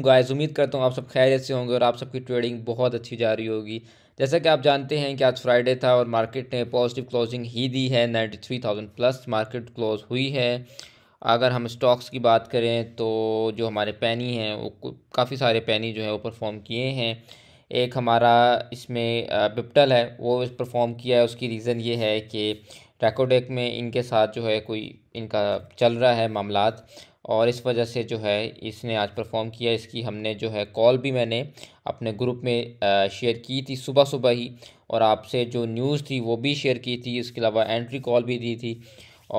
guys उम्मीद करता हूँ आप सब खैर से होंगे और आप सबकी ट्रेडिंग बहुत अच्छी जा रही होगी जैसा कि आप जानते हैं कि आज फ्राइडे था और मार्केट ने पॉजिटिव क्लोजिंग ही दी है 93,000 प्लस मार्केट क्लोज हुई है अगर हम स्टॉक्स की बात करें तो जो हमारे पैनी हैं वो काफ़ी सारे पैनी जो है वो परफॉर्म किए हैं एक हमारा इसमें बिप्टल है वो परफॉर्म किया है उसकी रीज़न ये है कि रेकोडेक में इनके साथ जो है कोई इनका चल रहा है मामला और इस वजह से जो है इसने आज परफॉर्म किया इसकी हमने जो है कॉल भी मैंने अपने ग्रुप में शेयर की थी सुबह सुबह ही और आपसे जो न्यूज़ थी वो भी शेयर की थी इसके अलावा एंट्री कॉल भी दी थी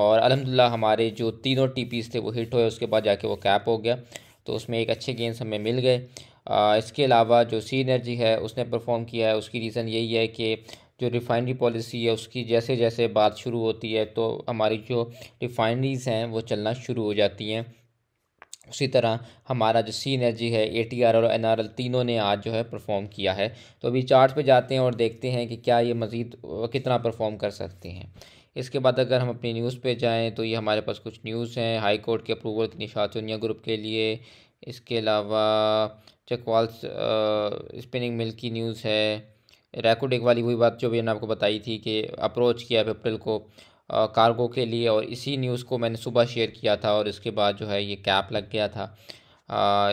और अलहमदिल्ला हमारे जो तीनों टी थे वो हिट हुए उसके बाद जाके वो कैप हो गया तो उसमें एक अच्छे गेंस हमें मिल गए इसके अलावा जो सी एनर्जी है उसने परफॉर्म किया है उसकी रीज़न यही है कि जो रिफाइनरी पॉलिसी है उसकी जैसे जैसे बात शुरू होती है तो हमारी जो रिफाइनरीज़ हैं वो चलना शुरू हो जाती हैं उसी तरह हमारा जो सी एनर्जी है ए टी आर और एन आर एल तीनों ने आज जो है परफॉर्म किया है तो अभी चार्ट पे जाते हैं और देखते हैं कि क्या ये मज़ीद कितना परफॉर्म कर सकते हैं इसके बाद अगर हम अपनी न्यूज़ पे जाएं तो ये हमारे पास कुछ न्यूज़ हैं हाई कोर्ट के अप्रूवल की चुनिया ग्रुप के लिए इसके अलावा चकवाल स्पिनिंग मिल की न्यूज़ है रैकोडिक वाली हुई बात जो मैंने आपको बताई थी कि अप्रोच किया है अप्रैल को कार्गो के लिए और इसी न्यूज़ को मैंने सुबह शेयर किया था और इसके बाद जो है ये कैप लग गया था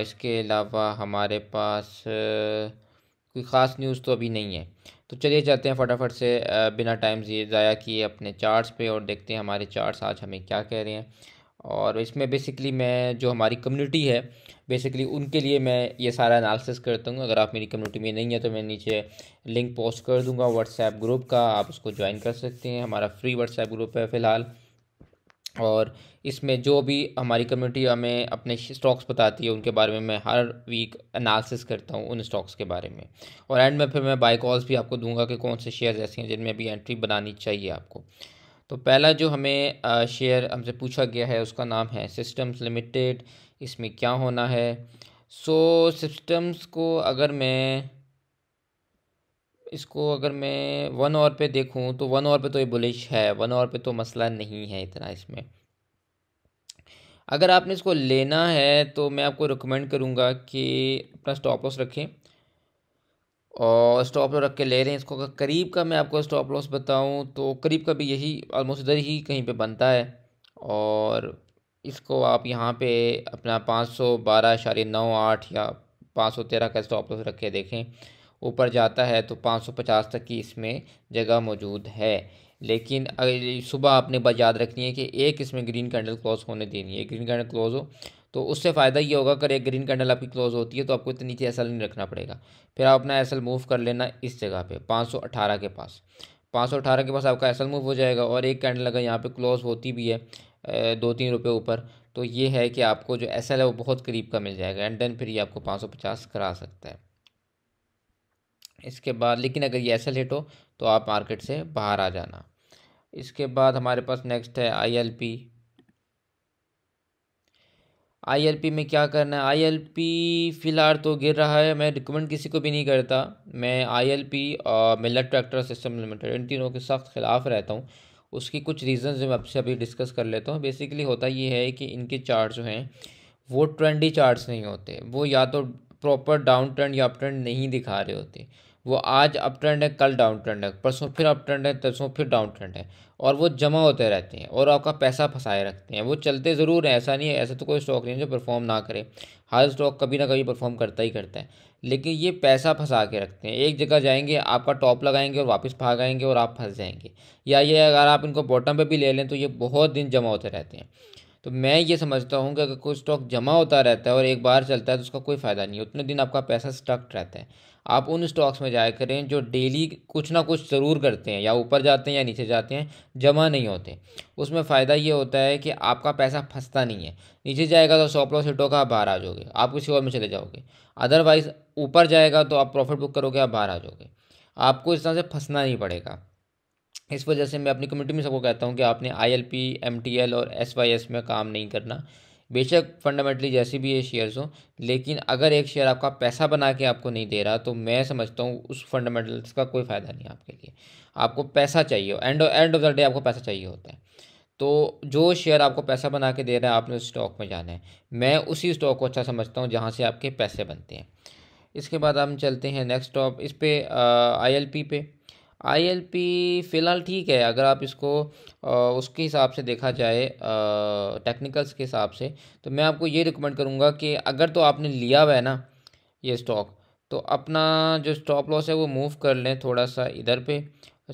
इसके अलावा हमारे पास कोई ख़ास न्यूज़ तो अभी नहीं है तो चलिए जाते हैं फटाफट से बिना टाइम ज़ाया किए अपने चार्ट्स पे और देखते हैं हमारे चार्ट्स आज हमें क्या कह रहे हैं और इसमें बेसिकली मैं जो हमारी कम्युनिटी है बेसिकली उनके लिए मैं ये सारा एनालिसिस करता हूँ अगर आप मेरी कम्युनिटी में नहीं है तो मैं नीचे लिंक पोस्ट कर दूँगा व्हाट्सएप ग्रुप का आप उसको ज्वाइन कर सकते हैं हमारा फ्री व्हाट्सएप ग्रुप है फ़िलहाल और इसमें जो भी हमारी कम्युनिटी हमें अपने स्टॉक्स बताती है उनके बारे में मैं हर वीक एनालिसिस करता हूँ उन स्टॉक्स के बारे में और एंड में फिर मैं बाई कॉल्स भी आपको दूंगा कि कौन से शेयर्स ऐसे हैं जिनमें अभी एंट्री बनानी चाहिए आपको तो पहला जो हमें शेयर हमसे पूछा गया है उसका नाम है सिस्टम्स लिमिटेड इसमें क्या होना है सो सिस्टम्स को अगर मैं इसको अगर मैं वन और पे देखूं तो वन और पे तो ये बुलिश है वन और पे तो मसला नहीं है इतना इसमें अगर आपने इसको लेना है तो मैं आपको रिकमेंड करूंगा कि अपना स्टॉप लॉस रखें और स्टॉप लॉस रख के ले रहे हैं इसको करीब का मैं आपको स्टॉप लॉस बताऊं तो करीब का भी यही ऑलमोस्ट इधर ही कहीं पे बनता है और इसको आप यहाँ पे अपना पाँच सौ बारह शारी नौ आठ या पाँच सौ तेरह का स्टॉप लॉस रख के देखें ऊपर जाता है तो पाँच सौ पचास तक की इसमें जगह मौजूद है लेकिन अगर सुबह आपने बात याद रखनी है कि एक इसमें ग्रीन कैंडल क्लोज होने देनी है ग्रीन कैंडल क्लोज हो तो उससे फ़ायदा ये होगा अगर एक ग्रीन कैंडल आपकी क्लोज होती है तो आपको इतने नीचे एसएल नहीं रखना पड़ेगा फिर आप अपना एसएल मूव कर लेना इस जगह पे 518 के पास 518 के पास आपका एसएल मूव हो जाएगा और एक कैंडल अगर यहाँ पे क्लोज होती भी है दो तीन रुपये ऊपर तो ये है कि आपको जो एस है वो बहुत करीब का मिल जाएगा एंड देन फिर ये आपको पाँच करा सकता है इसके बाद लेकिन अगर ये एस हिट हो तो आप मार्केट से बाहर आ जाना इसके बाद हमारे पास नेक्स्ट है आई आई में क्या करना है आई फ़िलहाल तो गिर रहा है मैं रिकमेंड किसी को भी नहीं करता मैं आई और मिलट ट्रैक्टर सिस्टम लिमिटेड इन तीनों के सख्त खिलाफ रहता हूँ उसकी कुछ रीज़न जो मैं आपसे अभी डिस्कस कर लेता हूँ बेसिकली होता ये है कि इनके चार्ट जो हैं वो ट्रेंडी चार्ट्स नहीं होते वो या तो प्रॉपर डाउन ट्रेंड या अप ट्रेंड नहीं दिखा रहे होते वो आज अप ट्रेंड है कल डाउन ट्रेंड है परसों फिर अप ट्रेंड है तरसों फिर डाउन ट्रेंड है और वो जमा होते रहते हैं और आपका पैसा फंसाए रखते हैं वो चलते ज़रूर हैं ऐसा नहीं है ऐसा तो कोई स्टॉक नहीं है जो परफॉर्म ना करे हर स्टॉक कभी ना कभी परफॉर्म करता ही करता है लेकिन ये पैसा फंसा के रखते हैं एक जगह जाएंगे आपका टॉप लगाएंगे और वापस भाग आएंगे और आप फंस जाएंगे या ये अगर आप इनको बॉटम पर भी ले लें तो ये बहुत दिन जमा होते रहते हैं तो मैं ये समझता हूँ कि अगर कोई स्टॉक जमा होता रहता है और एक बार चलता है तो उसका कोई फ़ायदा नहीं है उतने दिन आपका पैसा स्टक रहता है आप उन स्टॉक्स में जाया करें जो डेली कुछ ना कुछ ज़रूर करते हैं या ऊपर जाते हैं या नीचे जाते हैं जमा नहीं होते उसमें फ़ायदा ये होता है कि आपका पैसा फंसता नहीं है नीचे जाएगा तो सौ प्लस हिटों का आप बाहर आ जाओगे आप किसी और में चले जाओगे अदरवाइज़ ऊपर जाएगा तो आप प्रॉफिट बुक करोगे आप बाहर आ जाओगे आपको इस तरह से फंसना नहीं पड़ेगा इस वजह से मैं अपनी कम्युनिटी में सबको कहता हूँ कि आपने I L P M T L और एस वाई एस में काम नहीं करना बेशक फंडामेंटली जैसी भी ये शेयर्स हों लेकिन अगर एक शेयर आपका पैसा बना के आपको नहीं दे रहा तो मैं समझता हूँ उस फंडामेंटल्स का कोई फ़ायदा नहीं आपके लिए आपको पैसा चाहिए and end of the day आपको पैसा चाहिए होता है तो जो शेयर आपको पैसा बना के दे रहा है आपने उस स्टॉक में जाना है मैं उसी स्टॉक को अच्छा समझता हूँ जहाँ से आपके पैसे बनते हैं इसके बाद हम चलते हैं नेक्स्ट स्टॉप इस पर आई एल पी पे आई फ़िलहाल ठीक है अगर आप इसको उसके हिसाब से देखा जाए टेक्निकल्स के हिसाब से तो मैं आपको ये रिकमेंड करूँगा कि अगर तो आपने लिया हुआ है ना ये स्टॉक तो अपना जो स्टॉप लॉस है वो मूव कर लें थोड़ा सा इधर पे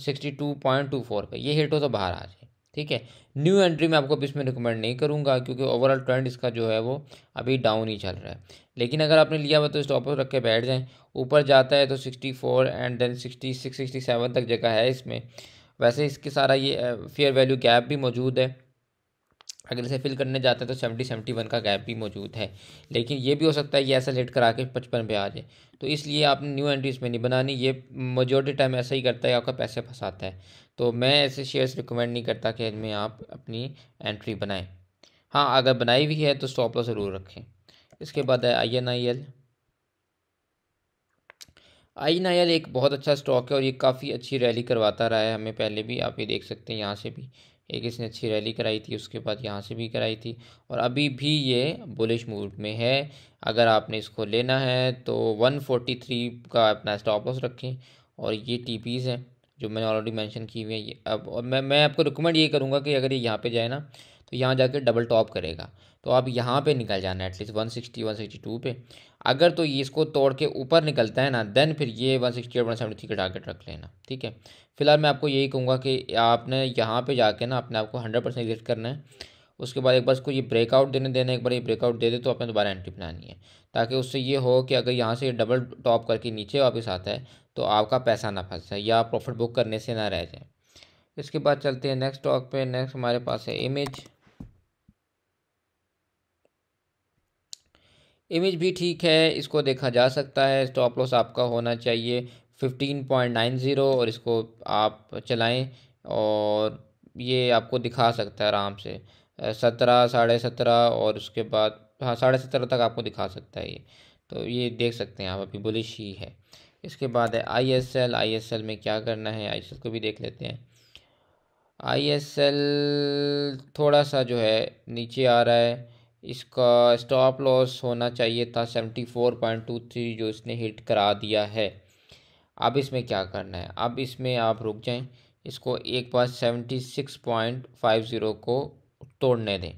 sixty two point two four पे ये हिट हो तो बाहर आ जाए ठीक है न्यू एंट्री मैं आपको अभी इसमें रिकमेंड नहीं करूँगा क्योंकि ओवरऑल ट्रेंड इसका जो है वो अभी डाउन ही चल रहा है लेकिन अगर आपने लिया हुआ तो स्टॉप पर रख के बैठ जाएँ ऊपर जाता है तो sixty four and then sixty six sixty seven तक जगह है इसमें वैसे इसके सारा ये फेयर वैल्यू गैप भी मौजूद है अगर इसे फिल करने जाते हैं तो सेवेंटी सेवेंटी वन का गैप भी मौजूद है लेकिन ये भी हो सकता है कि ऐसा लेट करा के पचपन पे आ जाए तो इसलिए आपने न्यू एंट्री इसमें नहीं बनानी ये मेजोरिटी टाइम ऐसा ही करता है आपका पैसे फंसाता है तो मैं ऐसे शेयर्स रिकमेंड नहीं करता कि इनमें आप अपनी एंट्री बनाएँ हाँ अगर बनाई हुई है तो स्टॉप लॉस ज़रूर रखें इसके बाद है I N I L I N I L एक बहुत अच्छा स्टॉक है और ये काफ़ी अच्छी रैली करवाता रहा है हमें पहले भी आप ये देख सकते हैं यहाँ से भी एक इसने अच्छी रैली कराई थी उसके बाद यहाँ से भी कराई थी और अभी भी ये बुलिश मूड में है अगर आपने इसको लेना है तो 143 का अपना स्टॉप लॉस रखें और ये टीपीज़ हैं जो मैंने ऑलरेडी मेंशन की हुई है ये अब और मैं मैं आपको रिकमेंड ये करूँगा कि अगर ये यहाँ पे जाए ना तो यहाँ जाके डबल टॉप करेगा तो आप यहाँ पे निकल जाना है at least one sixty one sixty two पर अगर तो ये इसको तोड़ के ऊपर निकलता है ना देन फिर ये वन सिक्सटी और वन सेवेंटी थ्री का टारगेट रख लेना ठीक है फिलहाल मैं आपको यही कहूँगा कि आपने यहाँ पे जाके ना अपने आपको हंड्रेड परसेंट एग्जिट करना है उसके बाद एक बार इसको ये ब्रेकआउट देने देना एक बार ये ब्रेकआउट दे दे तो आपने दोबारा एंट्री बनानी है ताकि उससे ये हो कि अगर यहाँ से ये डबल टॉप करके नीचे वापस आता है तो आपका पैसा ना फंस जाए या प्रॉफिट बुक करने से ना रह जाए इसके बाद चलते हैं नेक्स्ट स्टॉक पे नेक्स्ट हमारे पास है इमेज इमेज भी ठीक है इसको देखा जा सकता है स्टॉप लॉस आपका होना चाहिए 15.90 और इसको आप चलाएं और ये आपको दिखा सकता है आराम से सत्रह साढ़े सत्रह और उसके बाद हाँ साढ़े सत्रह तक आपको दिखा सकता है ये तो ये देख सकते हैं आप अभी बुलिश ही है इसके बाद है I S L I S L में क्या करना है आई एस एल को भी देख लेते हैं आई एस एल थोड़ा सा जो है नीचे आ रहा है इसका स्टॉप लॉस होना चाहिए था seventy four point two three जो इसने हिट करा दिया है अब इसमें क्या करना है अब इसमें आप रुक जाएं इसको एक बार seventy six point five zero को तोड़ने दें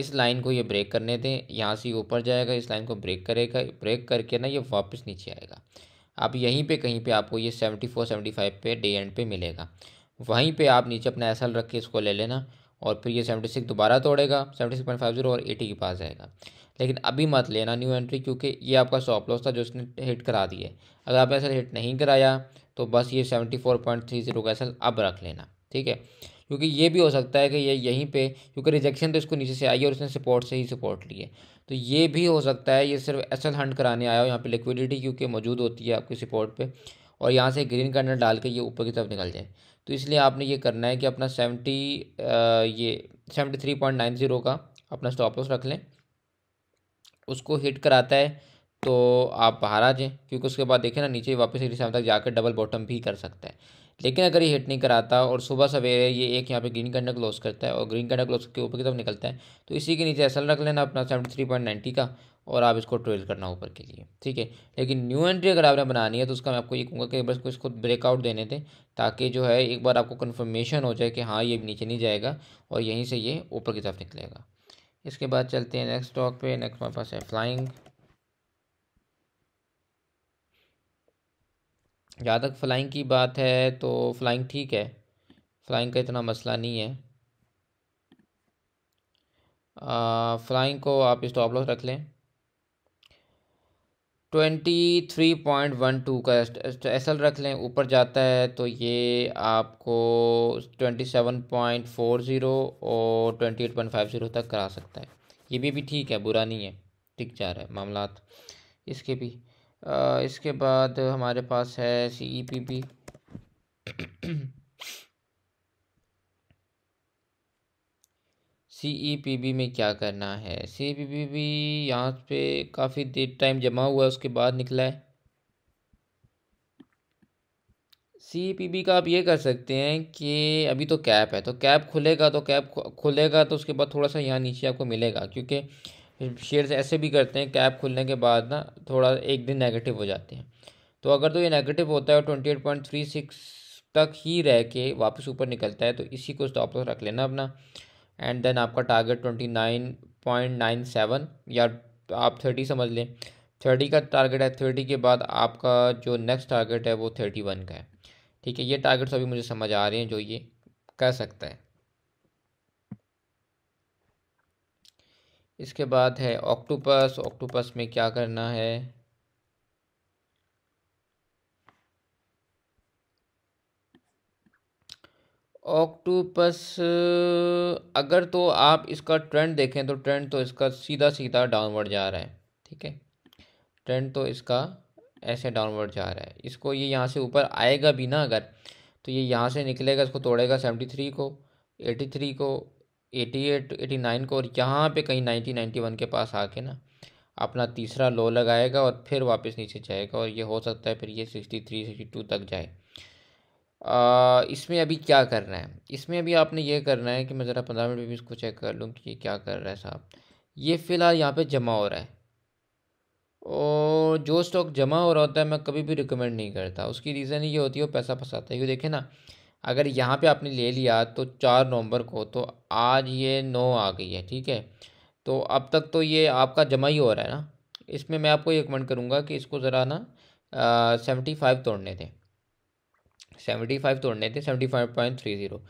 इस लाइन को ये ब्रेक करने दें यहाँ से ऊपर जाएगा इस लाइन को ब्रेक करेगा ब्रेक करके ना ये वापस नीचे आएगा अब यहीं पे कहीं पे आपको ये सेवेंटी फोर सेवेंटी फाइव पे डे एंड पे मिलेगा वहीं पे आप नीचे अपना एसल रख के इसको ले लेना और फिर ये सेवेंटी सिक्स दोबारा तोड़ेगा seventy six point five zero और एटी के पास जाएगा लेकिन अभी मत लेना न्यू एंट्री क्योंकि ये आपका सॉप लॉस था जो इसने हिट करा दिया अगर आपने ऐसा हिट नहीं कराया तो बस ये seventy four point three zero का एसल अब रख लेना ठीक है क्योंकि ये भी हो सकता है कि ये यहीं पे क्योंकि रिजेक्शन तो इसको नीचे से आई है और उसने सपोर्ट से ही सपोर्ट ली है तो ये भी हो सकता है ये सिर्फ एसल हंट कराने आया हो यहाँ पर लिक्विडिटी क्योंकि मौजूद होती है आपकी सपोर्ट पर और यहाँ से ग्रीन कर्नर डाल के ये ऊपर की तरफ निकल जाए तो इसलिए आपने ये करना है कि अपना सेवेंटी ये seventy three point nine zero का अपना स्टॉप लॉस रख लें उसको हिट कराता है तो आप बाहर आ जाएँ क्योंकि उसके बाद देखें ना नीचे वापस एटी सेवन तक जाकर डबल बॉटम भी कर सकता है लेकिन अगर ये हिट नहीं कराता और सुबह सवेरे ये एक यहाँ पे ग्रीन कंडक लॉस करता है और ग्रीन कंडक लॉस के ऊपर की तरफ निकलता है तो इसी के नीचे एसल रख लेना अपना सेवेंटी थ्री पॉइंट नाइन्टी का और आप इसको ट्रेल करना ऊपर के लिए ठीक है लेकिन न्यू एंट्री अगर आपने बनानी है तो उसका मैं आपको ये कहूँगा कि बस इसको ब्रेकआउट देने दें ताकि जो है एक बार आपको कन्फर्मेशन हो जाए कि हाँ ये नीचे नहीं जाएगा और यहीं से ये ऊपर की तरफ निकलेगा इसके बाद चलते हैं नेक्स्ट स्टॉक पे नेक्स्ट हमारे पास है फ्लाइंग जहाँ तक फ्लाइंग की बात है तो फ्लाइंग ठीक है फ्लाइंग का इतना मसला नहीं है फ्लाइंग को आप स्टॉप लॉस रख लें twenty three point one two का एस एल रख लें ऊपर जाता है तो ये आपको twenty seven point four zero और twenty eight point five zero तक करा सकता है ये भी भी ठीक है बुरा नहीं है ठीक जा रहा है मामला इसके भी इसके बाद हमारे पास है C E P P C E P B में क्या करना है सी ई पी बी भी यहाँ पे काफ़ी देर टाइम जमा हुआ है उसके बाद निकला है सी ई पी बी का आप ये कर सकते हैं कि अभी तो कैप है तो कैप खुलेगा तो कैप खुलेगा तो उसके बाद थोड़ा सा यहाँ नीचे आपको मिलेगा क्योंकि शेयर्स ऐसे भी करते हैं कैप खुलने के बाद ना थोड़ा एक दिन नेगेटिव हो जाते हैं तो अगर तो ये नेगेटिव होता है और twenty eight point three six तक ही रह के वापस ऊपर निकलता है तो इसी को स्टॉप लॉस रख लेना अपना एंड देन आपका target twenty nine point nine seven या आप थर्टी समझ लें थर्टी का टारगेट है थर्टी के बाद आपका जो नेक्स्ट टारगेट है वो थर्टी वन का है ठीक है ये टारगेट्स अभी मुझे समझ आ रहे हैं जो ये कर सकता है इसके बाद है ऑक्टोपस ऑक्टोपस में क्या करना है ऑक्टोपस अगर तो आप इसका ट्रेंड देखें तो ट्रेंड तो इसका सीधा सीधा डाउनवर्ड जा रहा है ठीक है ट्रेंड तो इसका ऐसे डाउनवर्ड जा रहा है इसको ये यहाँ से ऊपर आएगा भी ना अगर तो ये यहाँ से निकलेगा इसको तोड़ेगा सेवेंटी थ्री को एटी थ्री को एटी एट एटी नाइन को और यहाँ पे कहीं नाइन्टी नाइन्टी वन के पास आके ना अपना तीसरा लो लगाएगा और फिर वापस नीचे जाएगा और ये हो सकता है फिर ये सिक्सटी थ्री सिक्सटी टू तक जाए आ, इसमें अभी क्या करना है इसमें अभी आपने ये करना है कि मैं ज़रा पंद्रह मिनट में भी इसको चेक कर लूँ कि ये क्या कर रहा है साहब ये फ़िलहाल यहाँ पर जमा हो रहा है और जो स्टॉक जमा हो रहा होता है मैं कभी भी रिकमेंड नहीं करता उसकी रीज़न ये होती है वो पैसा फंसाता है ये देखें ना अगर यहाँ पे आपने ले लिया तो चार नवंबर को तो आज ये नौ आ गई है ठीक है तो अब तक तो ये आपका जमा ही हो रहा है ना इसमें मैं आपको ये कमेंट करूँगा कि इसको ज़रा ना सेवेंटी फाइव तोड़ने दें सेवेंटी फाइव तोड़ने थे seventy five point three zero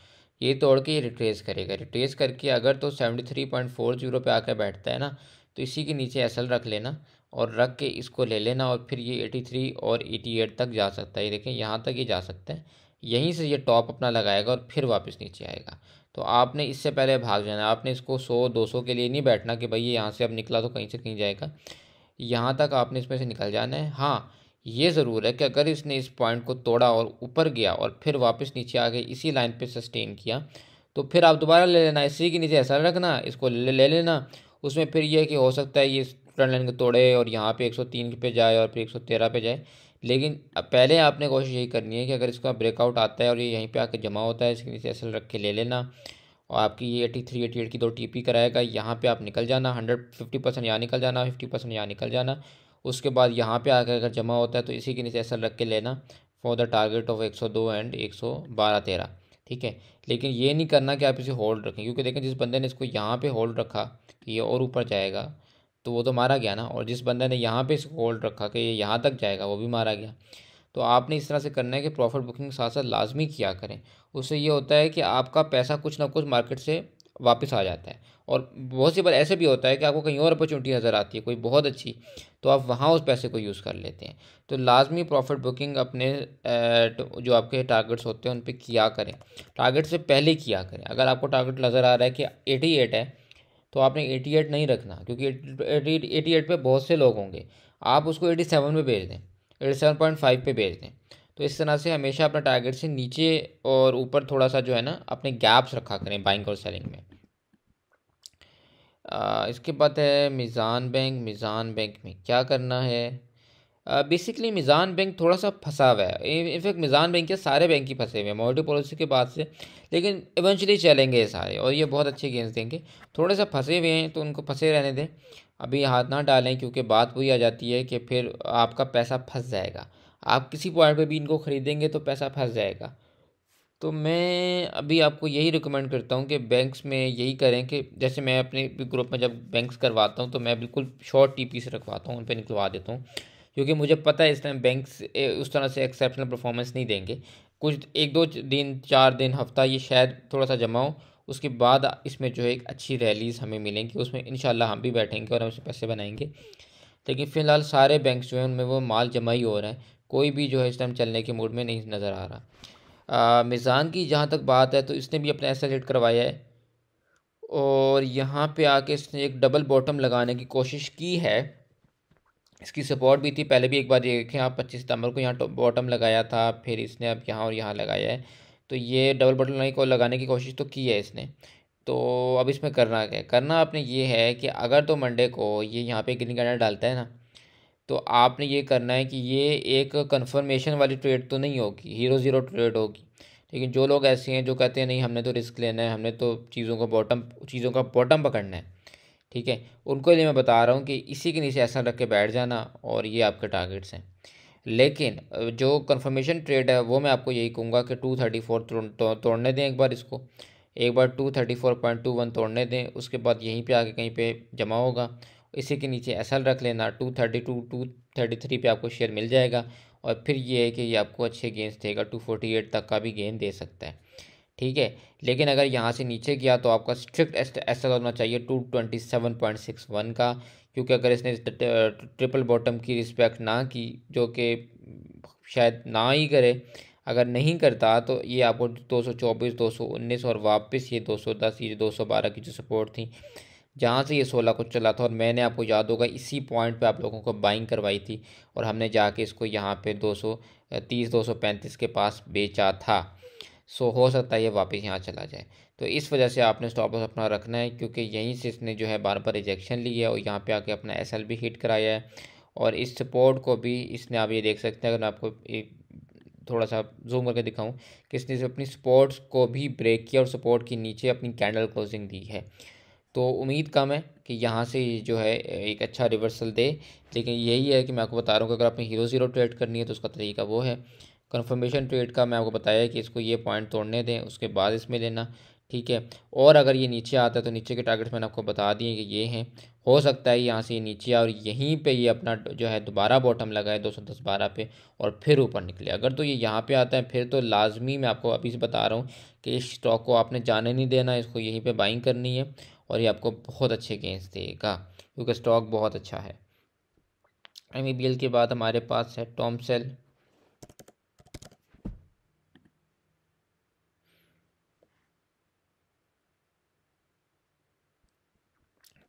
ये तोड़ के ये रिट्रेस करेगा रिट्रेस करके अगर तो seventy three point four zero पर आकर बैठता है ना तो इसी के नीचे एस रख लेना और रख के इसको ले लेना और फिर ये एटी थ्री और एटी एट तक जा सकता है ये देखें यहाँ तक ये जा सकता है यहीं से ये टॉप अपना लगाएगा और फिर वापस नीचे आएगा तो आपने इससे पहले भाग जाना आपने इसको सौ दो सौ के लिए नहीं बैठना कि भाई ये यहाँ से अब निकला तो कहीं से कहीं जाएगा यहाँ तक आपने इसमें से निकल जाना है हाँ ये ज़रूर है कि अगर इसने इस पॉइंट को तोड़ा और ऊपर गया और फिर वापस नीचे आ गए इसी लाइन पर सस्टेन किया तो फिर आप दोबारा ले लेना इसी के नीचे ऐसा रखना इसको ले, ले लेना उसमें फिर यह कि हो सकता है ये फ्रंट लाइन को तोड़े और यहाँ पे 103 पे जाए और फिर 113 पे जाए लेकिन पहले आपने कोशिश यही करनी है कि अगर इसका ब्रेकआउट आता है और ये यहीं पे आके जमा होता है इसके नीचे एसल रख के ले लेना और आपकी ये एटी थ्री एटी एट की दो टीपी कराएगा यहाँ पे आप निकल जाना हंड्रेड फिफ्टी परसेंट यहाँ निकल जाना फिफ्टी परसेंट यहाँ निकल जाना उसके बाद यहाँ पे आकर अगर जमा होता है तो इसी के नीचे असल रख के लेना फॉर द टारगेट ऑफ एक सौ दो एंड एक सौ बारह तेरह ठीक है लेकिन ये नहीं करना कि आप इसे होल्ड रखें क्योंकि देखें जिस बंदे ने इसको यहाँ पर होल्ड रखा ये और ऊपर जाएगा तो वो तो मारा गया ना और जिस बंदे ने यहाँ पे इसको होल्ड रखा कि ये यहाँ तक जाएगा वो भी मारा गया तो आपने इस तरह से करना है कि प्रॉफिट बुकिंग साथ साथ लाजमी किया करें उससे ये होता है कि आपका पैसा कुछ ना कुछ मार्केट से वापस आ जाता है और बहुत सी बार ऐसे भी होता है कि आपको कहीं और अपॉर्चुनिटी नज़र आती है कोई बहुत अच्छी तो आप वहाँ उस पैसे को यूज़ कर लेते हैं तो लाजमी प्रॉफिट बुकिंग अपने तो जो आपके टारगेट्स होते हैं उन पर किया करें टारगेट से पहले किया करें अगर आपको टारगेट नज़र आ रहा है कि एटी एट है तो आपने एटी एट नहीं रखना क्योंकि एटी एट पर बहुत से लोग होंगे आप उसको एटी सेवन पर भेज दें एटी सेवन पॉइंट फाइव पर भेज दें तो इस तरह से हमेशा अपना टारगेट से नीचे और ऊपर थोड़ा सा जो है ना अपने गैप्स रखा करें बाइंग और सेलिंग में आ, इसके बाद है मिज़ान बैंक मिज़ान बैंक में क्या करना है बेसिकली मिज़ान बैंक थोड़ा सा फंसा हुआ है इनफैक्ट मिज़ान बैंक के सारे बैंक ही फंसे हुए हैं मॉनिटरी पॉलिसी के बाद से लेकिन इवेंचुअली चलेंगे ये सारे और ये बहुत अच्छे गेंस देंगे थोड़े से फंसे हुए हैं तो उनको फंसे रहने दें अभी हाथ ना डालें क्योंकि बात वही आ जाती है कि फिर आपका पैसा फंस जाएगा आप किसी पॉइंट पर भी इनको ख़रीदेंगे तो पैसा फंस जाएगा तो मैं अभी आपको यही रिकमेंड करता हूँ कि बैंक्स में यही करें कि जैसे मैं अपने ग्रुप में जब बैंक्स करवाता हूँ तो मैं बिल्कुल शॉर्ट टी पी से रखवाता हूँ उन पर निकलवा देता हूँ क्योंकि मुझे पता है इस टाइम बैंक उस तरह से एक्सेप्शनल परफॉर्मेंस नहीं देंगे कुछ एक दो दिन चार दिन हफ्ता ये शायद थोड़ा सा जमा हो उसके बाद इसमें जो है एक अच्छी रैलीज़ हमें मिलेंगी उसमें इन हम भी बैठेंगे और हम उसमें पैसे बनाएंगे लेकिन फ़िलहाल सारे बैंक जो हैं उनमें वो माल जमा ही हो रहा है कोई भी जो है इस टाइम चलने के मूड में नहीं नज़र आ रहा मिज़ान की जहाँ तक बात है तो इसने भी अपना ऐसा करवाया है और यहाँ पे आके इसने एक डबल बॉटम लगाने की कोशिश की है इसकी सपोर्ट भी थी पहले भी एक बार ये देखें आप हाँ, पच्चीस सितंबर को यहाँ बॉटम लगाया था फिर इसने अब यहाँ और यहाँ लगाया है तो ये डबल बॉटम लाइन को लगाने की कोशिश तो की है इसने तो अब इसमें करना क्या करना आपने ये है कि अगर तो मंडे को ये यहाँ पे ग्रीन कैंडल डालता है ना तो आपने ये करना है कि ये एक कन्फर्मेशन वाली ट्रेड तो नहीं होगी हीरो ज़ीरो ट्रेड होगी लेकिन जो लोग ऐसे हैं जो कहते हैं नहीं हमने तो रिस्क लेना है हमने तो चीज़ों को बॉटम चीज़ों का बॉटम पकड़ना है ठीक है उनको लिए मैं बता रहा हूँ कि इसी के नीचे ऐसा रख के बैठ जाना और ये आपके टारगेट्स हैं लेकिन जो कन्फर्मेशन ट्रेड है वो मैं आपको यही कहूँगा कि टू थर्टी फोर तोड़ने दें एक बार इसको एक बार two thirty four point two one तोड़ने दें उसके बाद यहीं पे आके कहीं पे जमा होगा इसी के नीचे एस रख लेना two thirty two two thirty three पर आपको शेयर मिल जाएगा और फिर ये है कि ये आपको अच्छे गेंस देगा टू फोर्टी एट तक का भी गेंद दे सकता है ठीक है लेकिन अगर यहाँ से नीचे गया तो आपका स्ट्रिक्ट एस एस होना चाहिए two twenty seven point six one का क्योंकि अगर इसने ट्रिपल बॉटम की रिस्पेक्ट ना की जो कि शायद ना ही करे अगर नहीं करता तो ये आपको दो सौ चौबीस दो सौ उन्नीस और वापस ये दो सौ दस ये दो सौ बारह की जो सपोर्ट थी जहाँ से ये सोलह को चला था और मैंने आपको याद होगा इसी पॉइंट पे आप लोगों को बाइंग करवाई थी और हमने जाके इसको यहाँ पे दो सौ तीस दो सौ पैंतीस के पास बेचा था सो हो सकता है ये वापस यहाँ चला जाए तो इस वजह से आपने स्टॉप लॉस अपना रखना है क्योंकि यहीं से इसने जो है बार बार रिजेक्शन लिया है और यहाँ पे आके अपना एस एल भी हिट कराया है और इस सपोर्ट को भी इसने आप ये देख सकते हैं अगर मैं आपको एक थोड़ा सा जूम करके दिखाऊं कि इसने अपनी सपोर्ट्स को भी ब्रेक किया और सपोर्ट के नीचे अपनी कैंडल क्लोजिंग दी है तो उम्मीद कम है कि यहाँ से जो है एक अच्छा रिवर्सल दे लेकिन यही है कि मैं आपको बता रहा हूँ कि अगर आपने हीरो ज़ीरो ट्रेड करनी है तो उसका तरीका वो है कन्फर्मेशन ट्रेड का मैं आपको बताया कि इसको ये पॉइंट तोड़ने दें उसके बाद इसमें लेना ठीक है और अगर ये नीचे आता है तो नीचे के टारगेट्स मैंने आपको बता दिए कि ये हैं हो सकता है यहाँ से ये नीचे आए और यहीं पे ये अपना जो है दोबारा बॉटम लगाए दो सौ दस बारह पे और फिर ऊपर निकले अगर तो ये यहाँ पे आता है फिर तो लाजमी मैं आपको अभी से बता रहा हूँ कि इस स्टॉक को आपने जाने नहीं देना इसको यहीं पर बाइंग करनी है और ये आपको बहुत अच्छे गेंस देगा क्योंकि स्टॉक बहुत अच्छा है एम e के बाद हमारे पास है सेल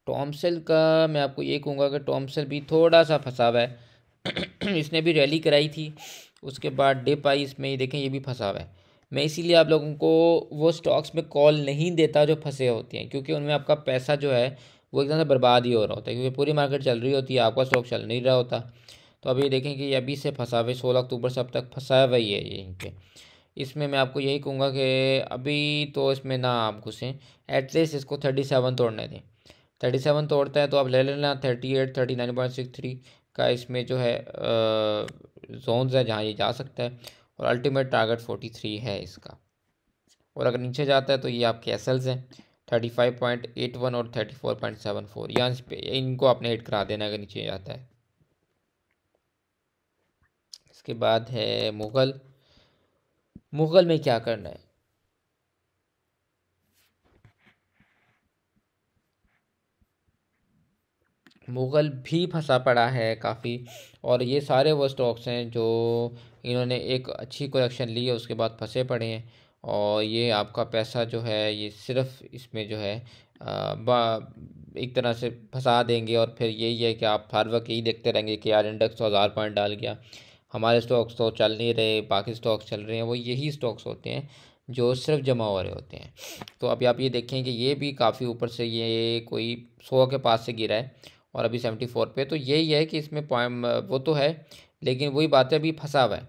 टॉमसेल का मैं आपको ये कहूँगा कि टॉमसेल भी थोड़ा सा फंसा हुआ है इसने भी रैली कराई थी उसके बाद डिप आई इसमें ये देखें ये भी फंसा हुआ है मैं इसीलिए आप लोगों को वो स्टॉक्स में कॉल नहीं देता जो फंसे होते हैं क्योंकि उनमें आपका पैसा जो है वो एकदम से बर्बाद ही हो रहा होता है क्योंकि पूरी मार्केट चल रही होती है आपका स्टॉक चल नहीं रहा होता तो अब ये देखें कि अभी से फंसा हुआ सोलह अक्टूबर से अब तक फंसा हुआ ही है यहीं पर इसमें मैं आपको यही कहूँगा कि अभी तो इसमें ना आप घुसें एटलीस्ट इसको थर्टी सेवन तोड़ने दें थर्टी सेवन तोड़ता है तो आप ले लेना thirty eight thirty nine point six three का इसमें जो है जोन्स है जहाँ ये जा सकता है और अल्टीमेट टारगेट फोर्टी थ्री है इसका और अगर नीचे जाता है तो ये आपके एस एल्स हैं thirty five point eight one और thirty four point seven four यहाँ पे इनको आपने हिट करा देना अगर नीचे जाता है इसके बाद है मुग़ल मुग़ल में क्या करना है मुग़ल भी फंसा पड़ा है काफ़ी और ये सारे वो स्टॉक्स हैं जो इन्होंने एक अच्छी कलेक्शन ली है उसके बाद फंसे पड़े हैं और ये आपका पैसा जो है ये सिर्फ इसमें जो है आ, एक तरह से फंसा देंगे और फिर यही है कि आप हर वक्त यही देखते रहेंगे कि यार इंडेक्स तो हज़ार पॉइंट डाल गया हमारे स्टॉक्स तो चल नहीं रहे बाकी स्टॉक्स चल रहे हैं वो यही स्टॉक्स होते हैं जो सिर्फ जमा हो रहे होते हैं तो अभी आप ये देखें कि ये भी काफ़ी ऊपर से ये कोई सौ के पास से गिरा है और अभी सेवेंटी फोर पे तो यही है कि इसमें पॉइंट वो तो है लेकिन वही बात है अभी फंसा हुआ है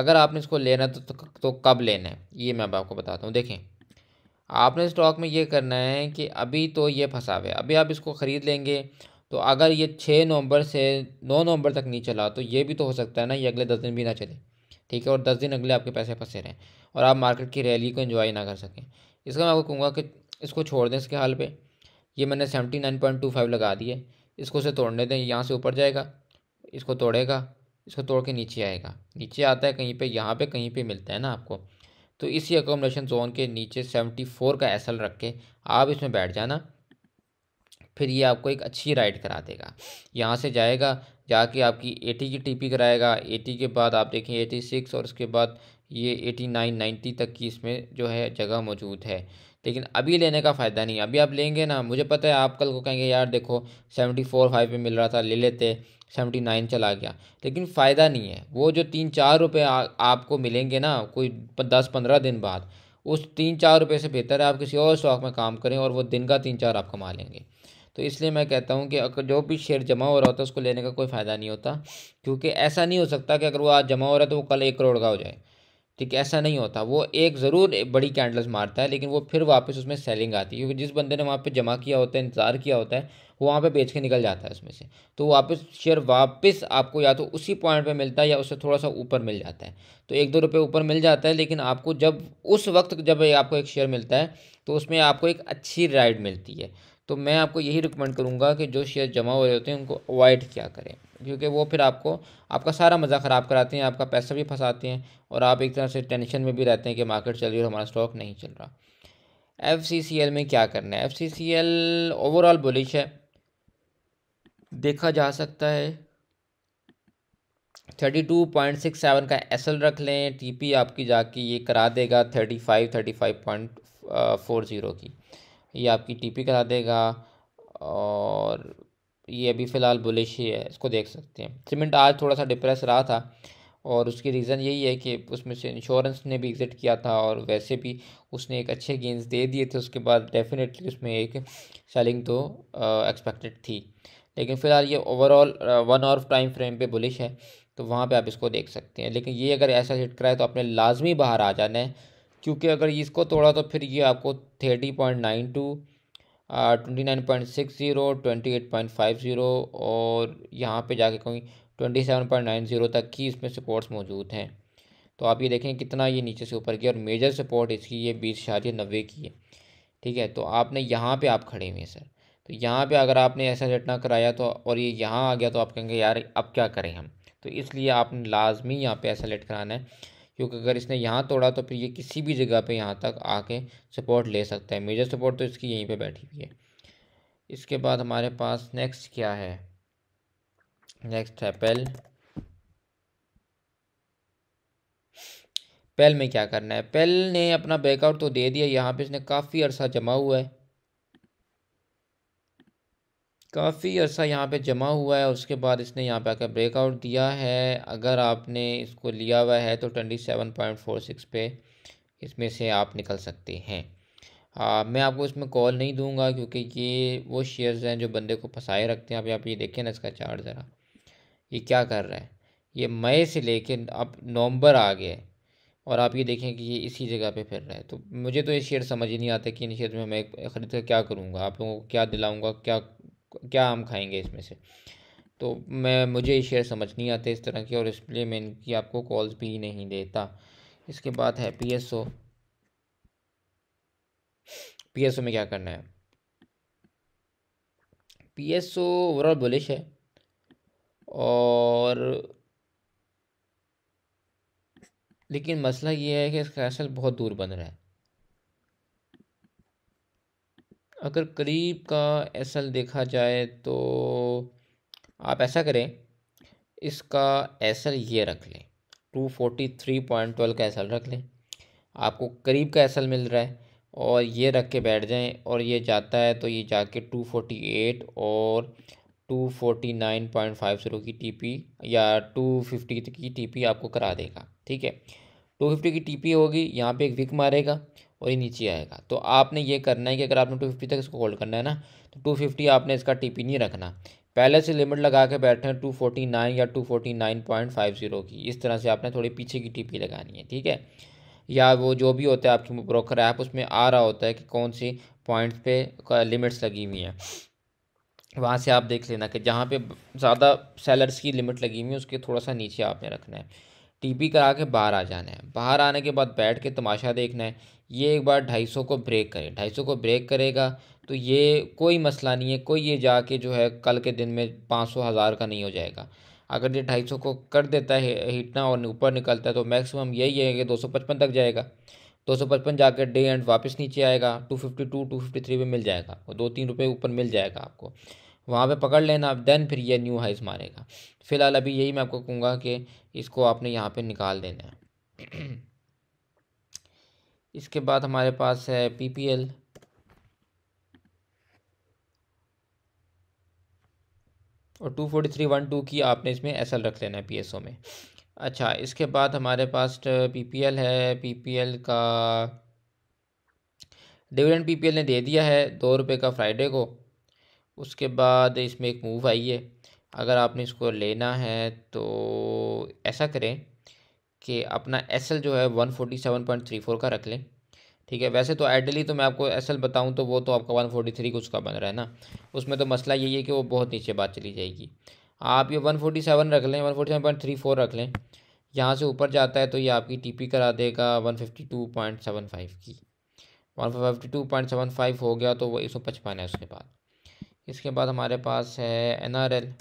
अगर आपने इसको लेना तो, तो, तो कब लेना है ये मैं अब आपको बताता हूँ देखें आपने स्टॉक में ये करना है कि अभी तो ये फंसा हुआ है अभी आप इसको ख़रीद लेंगे तो अगर ये छः नवंबर से नौ नवंबर तक नहीं चला तो ये भी तो हो सकता है ना ये अगले दस दिन भी ना चले ठीक है और दस दिन अगले आपके पैसे फंसे रहें और आप मार्केट की रैली को इन्जॉय ना कर सकें इसका मैं आपको कहूँगा कि इसको छोड़ दें इसके हाल पर ये मैंने seventy nine point two five लगा दिए इसको से तोड़ने दें यहाँ से ऊपर जाएगा इसको तोड़ेगा इसको तोड़ के नीचे आएगा नीचे आता है कहीं पे यहाँ पे कहीं पे मिलता है ना आपको तो इसी एकोमोडेशन जोन के नीचे सेवेंटी फोर का एसल रख के आप इसमें बैठ जाना फिर ये आपको एक अच्छी राइड करा देगा यहाँ से जाएगा जाके आपकी एटी की टीपी कराएगा एटी के बाद आप देखें एटी सिक्स और उसके बाद ये एटी नाइन नाइन्टी तक की इसमें जो है जगह मौजूद है लेकिन अभी लेने का फ़ायदा नहीं अभी आप लेंगे ना मुझे पता है आप कल को कहेंगे यार देखो सेवेंटी फोर फाइव में मिल रहा था ले लेते सेवेंटी नाइन चला गया लेकिन फ़ायदा नहीं है वो जो तीन चार रुपये आपको मिलेंगे ना कोई दस पंद्रह दिन बाद उस तीन चार रुपये से बेहतर है आप किसी और स्टॉक में काम करें और वो दिन का तीन चार आप कमा लेंगे तो इसलिए मैं कहता हूँ कि अगर जो भी शेयर जमा हो रहा होता है उसको लेने का कोई फ़ायदा नहीं होता क्योंकि ऐसा नहीं हो सकता कि अगर वो आज जमा हो रहा है तो वो कल एक करोड़ का हो जाए ठीक है ऐसा नहीं होता वो एक ज़रूर बड़ी कैंडल्स मारता है लेकिन वो फिर वापस उसमें सेलिंग आती है क्योंकि जिस बंदे ने वहाँ पे जमा किया होता है इंतज़ार किया होता है वो वहाँ पे बेच के निकल जाता है उसमें से तो वापस शेयर वापस आपको या तो उसी पॉइंट पे मिलता है या उससे थोड़ा सा ऊपर मिल जाता है तो एक दो रुपये ऊपर मिल जाता है लेकिन आपको जब उस वक्त जब आपको एक शेयर मिलता है तो उसमें आपको एक अच्छी राइड मिलती है तो मैं आपको यही रिकमेंड करूँगा कि जो शेयर जमा हो रहे होते हैं उनको अवॉइड क्या करें क्योंकि वो फिर आपको आपका सारा मज़ा ख़राब कराती हैं आपका पैसा भी फंसाती हैं और आप एक तरह से टेंशन में भी रहते हैं कि मार्केट चल रही है और हमारा स्टॉक नहीं चल रहा एफ में क्या करना है एफ ओवरऑल बुलिश है देखा जा सकता है thirty two point six seven का एस एल रख लें टी पी आपकी जाके ये करा देगा thirty five thirty five point four zero की ये आपकी टी पी करा देगा और ये अभी फ़िलहाल बुलिश ही है इसको देख सकते हैं सीमेंट आज थोड़ा सा डिप्रेस रहा था और उसकी रीज़न यही है कि उसमें से इंश्योरेंस ने भी एग्ज़िट किया था और वैसे भी उसने एक अच्छे गेंस दे दिए थे उसके बाद डेफिनेटली उसमें एक सेलिंग तो एक्सपेक्टेड थी लेकिन फ़िलहाल ये ओवरऑल वन और टाइम फ्रेम पे बुलिश है तो वहाँ पे आप इसको देख सकते हैं लेकिन ये अगर ऐसा हिट कराए तो आपने लाजमी बाहर आ जाना है क्योंकि अगर इसको तोड़ा तो फिर ये आपको thirty point nine two twenty nine point six zero twenty eight point five zero और यहाँ पे जाके कहीं twenty seven point nine zero तक की इसमें सपोर्ट्स मौजूद हैं तो आप ये देखें कितना ये नीचे से ऊपर की और मेजर सपोर्ट इसकी ये बीस शादी नब्बे की है ठीक है तो आपने यहाँ पे आप खड़े हुए हैं सर तो यहाँ पे अगर आपने ऐसा रटना कराया तो और ये यहाँ आ गया तो आप कहेंगे यार अब क्या करें हम तो इसलिए आपने लाजमी यहाँ पे ऐसा लेट कराना है क्योंकि अगर इसने यहाँ तोड़ा तो फिर ये किसी भी जगह पे यहाँ तक आके सपोर्ट ले सकता है मेजर सपोर्ट तो इसकी यहीं पे बैठी हुई है इसके बाद हमारे पास नेक्स्ट क्या है नेक्स्ट है पेल पेल में क्या करना है पेल ने अपना बैकआउट तो दे दिया यहाँ पे इसने काफ़ी अर्सा जमा हुआ है काफ़ी अर्सा यहाँ पे जमा हुआ है उसके बाद इसने यहाँ पे आकर ब्रेकआउट दिया है अगर आपने इसको लिया हुआ है तो twenty seven point four six पे इसमें से आप निकल सकते हैं आ, मैं आपको इसमें कॉल नहीं दूंगा क्योंकि ये वो शेयर्स हैं जो बंदे को फंसाए रखते हैं आप यहाँ पर ये देखें ना इसका चार्ट ज़रा ये क्या कर रहा है ये मई से कर अब नवंबर आ गए और आप ये देखें कि ये इसी जगह पे फिर रहा है तो मुझे तो ये शेयर समझ ही नहीं आता कि इन शेयर में मैं ख़रीद कर क्या करूँगा आप लोगों को क्या दिलाऊँगा क्या क्या आम खाएंगे इसमें से तो मैं मुझे ये शेयर समझ नहीं आते इस तरह के और इसलिए मैं इनकी आपको कॉल्स भी नहीं देता इसके बाद है P S O P S O में क्या करना है P S O overall bullish है और लेकिन मसला ये है कि इसका असल बहुत दूर बन रहा है अगर करीब का एसल देखा जाए तो आप ऐसा करें इसका एसल ये रख लें two forty three point twelve का एसल रख लें आपको करीब का एसल मिल रहा है और ये रख के बैठ जाएं और ये जाता है तो ये जाके टू फोर्टी एट और two forty nine point five zero की टीपी या टू फिफ्टी की टीपी आपको करा देगा ठीक है टू फिफ्टी की टीपी होगी यहाँ पे एक विक मारेगा और ये नीचे आएगा तो आपने ये करना है कि अगर आपने टू फिफ्टी तक इसको होल्ड करना है ना तो टू फिफ्टी आपने इसका टी पी नहीं रखना पहले से लिमिट लगा के बैठे हैं टू फोर्टी नाइन या two forty nine point five zero की इस तरह से आपने थोड़ी पीछे की टी पी लगानी है ठीक है या वो जो भी होता है आपकी ब्रोकर ऐप उसमें आ रहा होता है कि कौन सी पॉइंट्स पे लिमिट्स लगी हुई हैं वहाँ से आप देख लेना कि जहाँ पे ज़्यादा सेलर्स की लिमिट लगी हुई है उसके थोड़ा सा नीचे आपने रखना है टीपी करा के बाहर आ जाना है बाहर आने के बाद बैठ के तमाशा देखना है ये एक बार ढाई सौ को ब्रेक करे ढाई सौ को ब्रेक करेगा तो ये कोई मसला नहीं है कोई ये जाके जो है कल के दिन में पाँच सौ हज़ार का नहीं हो जाएगा अगर ये ढाई सौ को कर देता है हिटना और ऊपर निकलता है तो मैक्सिमम यही है कि दो सौ पचपन तक जाएगा दो सौ पचपन जाकर डे एंड वापस नीचे आएगा two fifty two two fifty three में मिल जाएगा और दो तीन रुपये ऊपर मिल जाएगा आपको वहाँ पे पकड़ लेना आप देन फिर ये न्यू हाइज मारेगा फ़िलहाल अभी यही मैं आपको कहूँगा कि इसको आपने यहाँ पे निकाल देना है इसके बाद हमारे पास है पीपीएल और two forty three one two की आपने इसमें एस रख लेना है पीएसओ में अच्छा इसके बाद हमारे पास पीपीएल है पीपीएल का डिविडेंड पीपीएल ने दे दिया है दो रुपये का फ्राइडे को उसके बाद इसमें एक मूव आई है अगर आपने इसको लेना है तो ऐसा करें कि अपना एस एल जो है one seven point three four का रख लें ठीक है वैसे तो आइडली तो मैं आपको एस एल बताऊँ तो वो तो आपका वन फोर्टी थ्री कुछ का बन रहा है ना उसमें तो मसला यही है कि वो बहुत नीचे बात चली जाएगी आप ये वन फोर्टी सेवन रख लें one forty seven point three four रख लें यहाँ से ऊपर जाता है तो ये आपकी टी पी करा देगा one fifty two point seven five की one fifty two point seven five हो गया तो वो एक सौ पचपन है उसके बाद इसके बाद हमारे पास है एन आर एल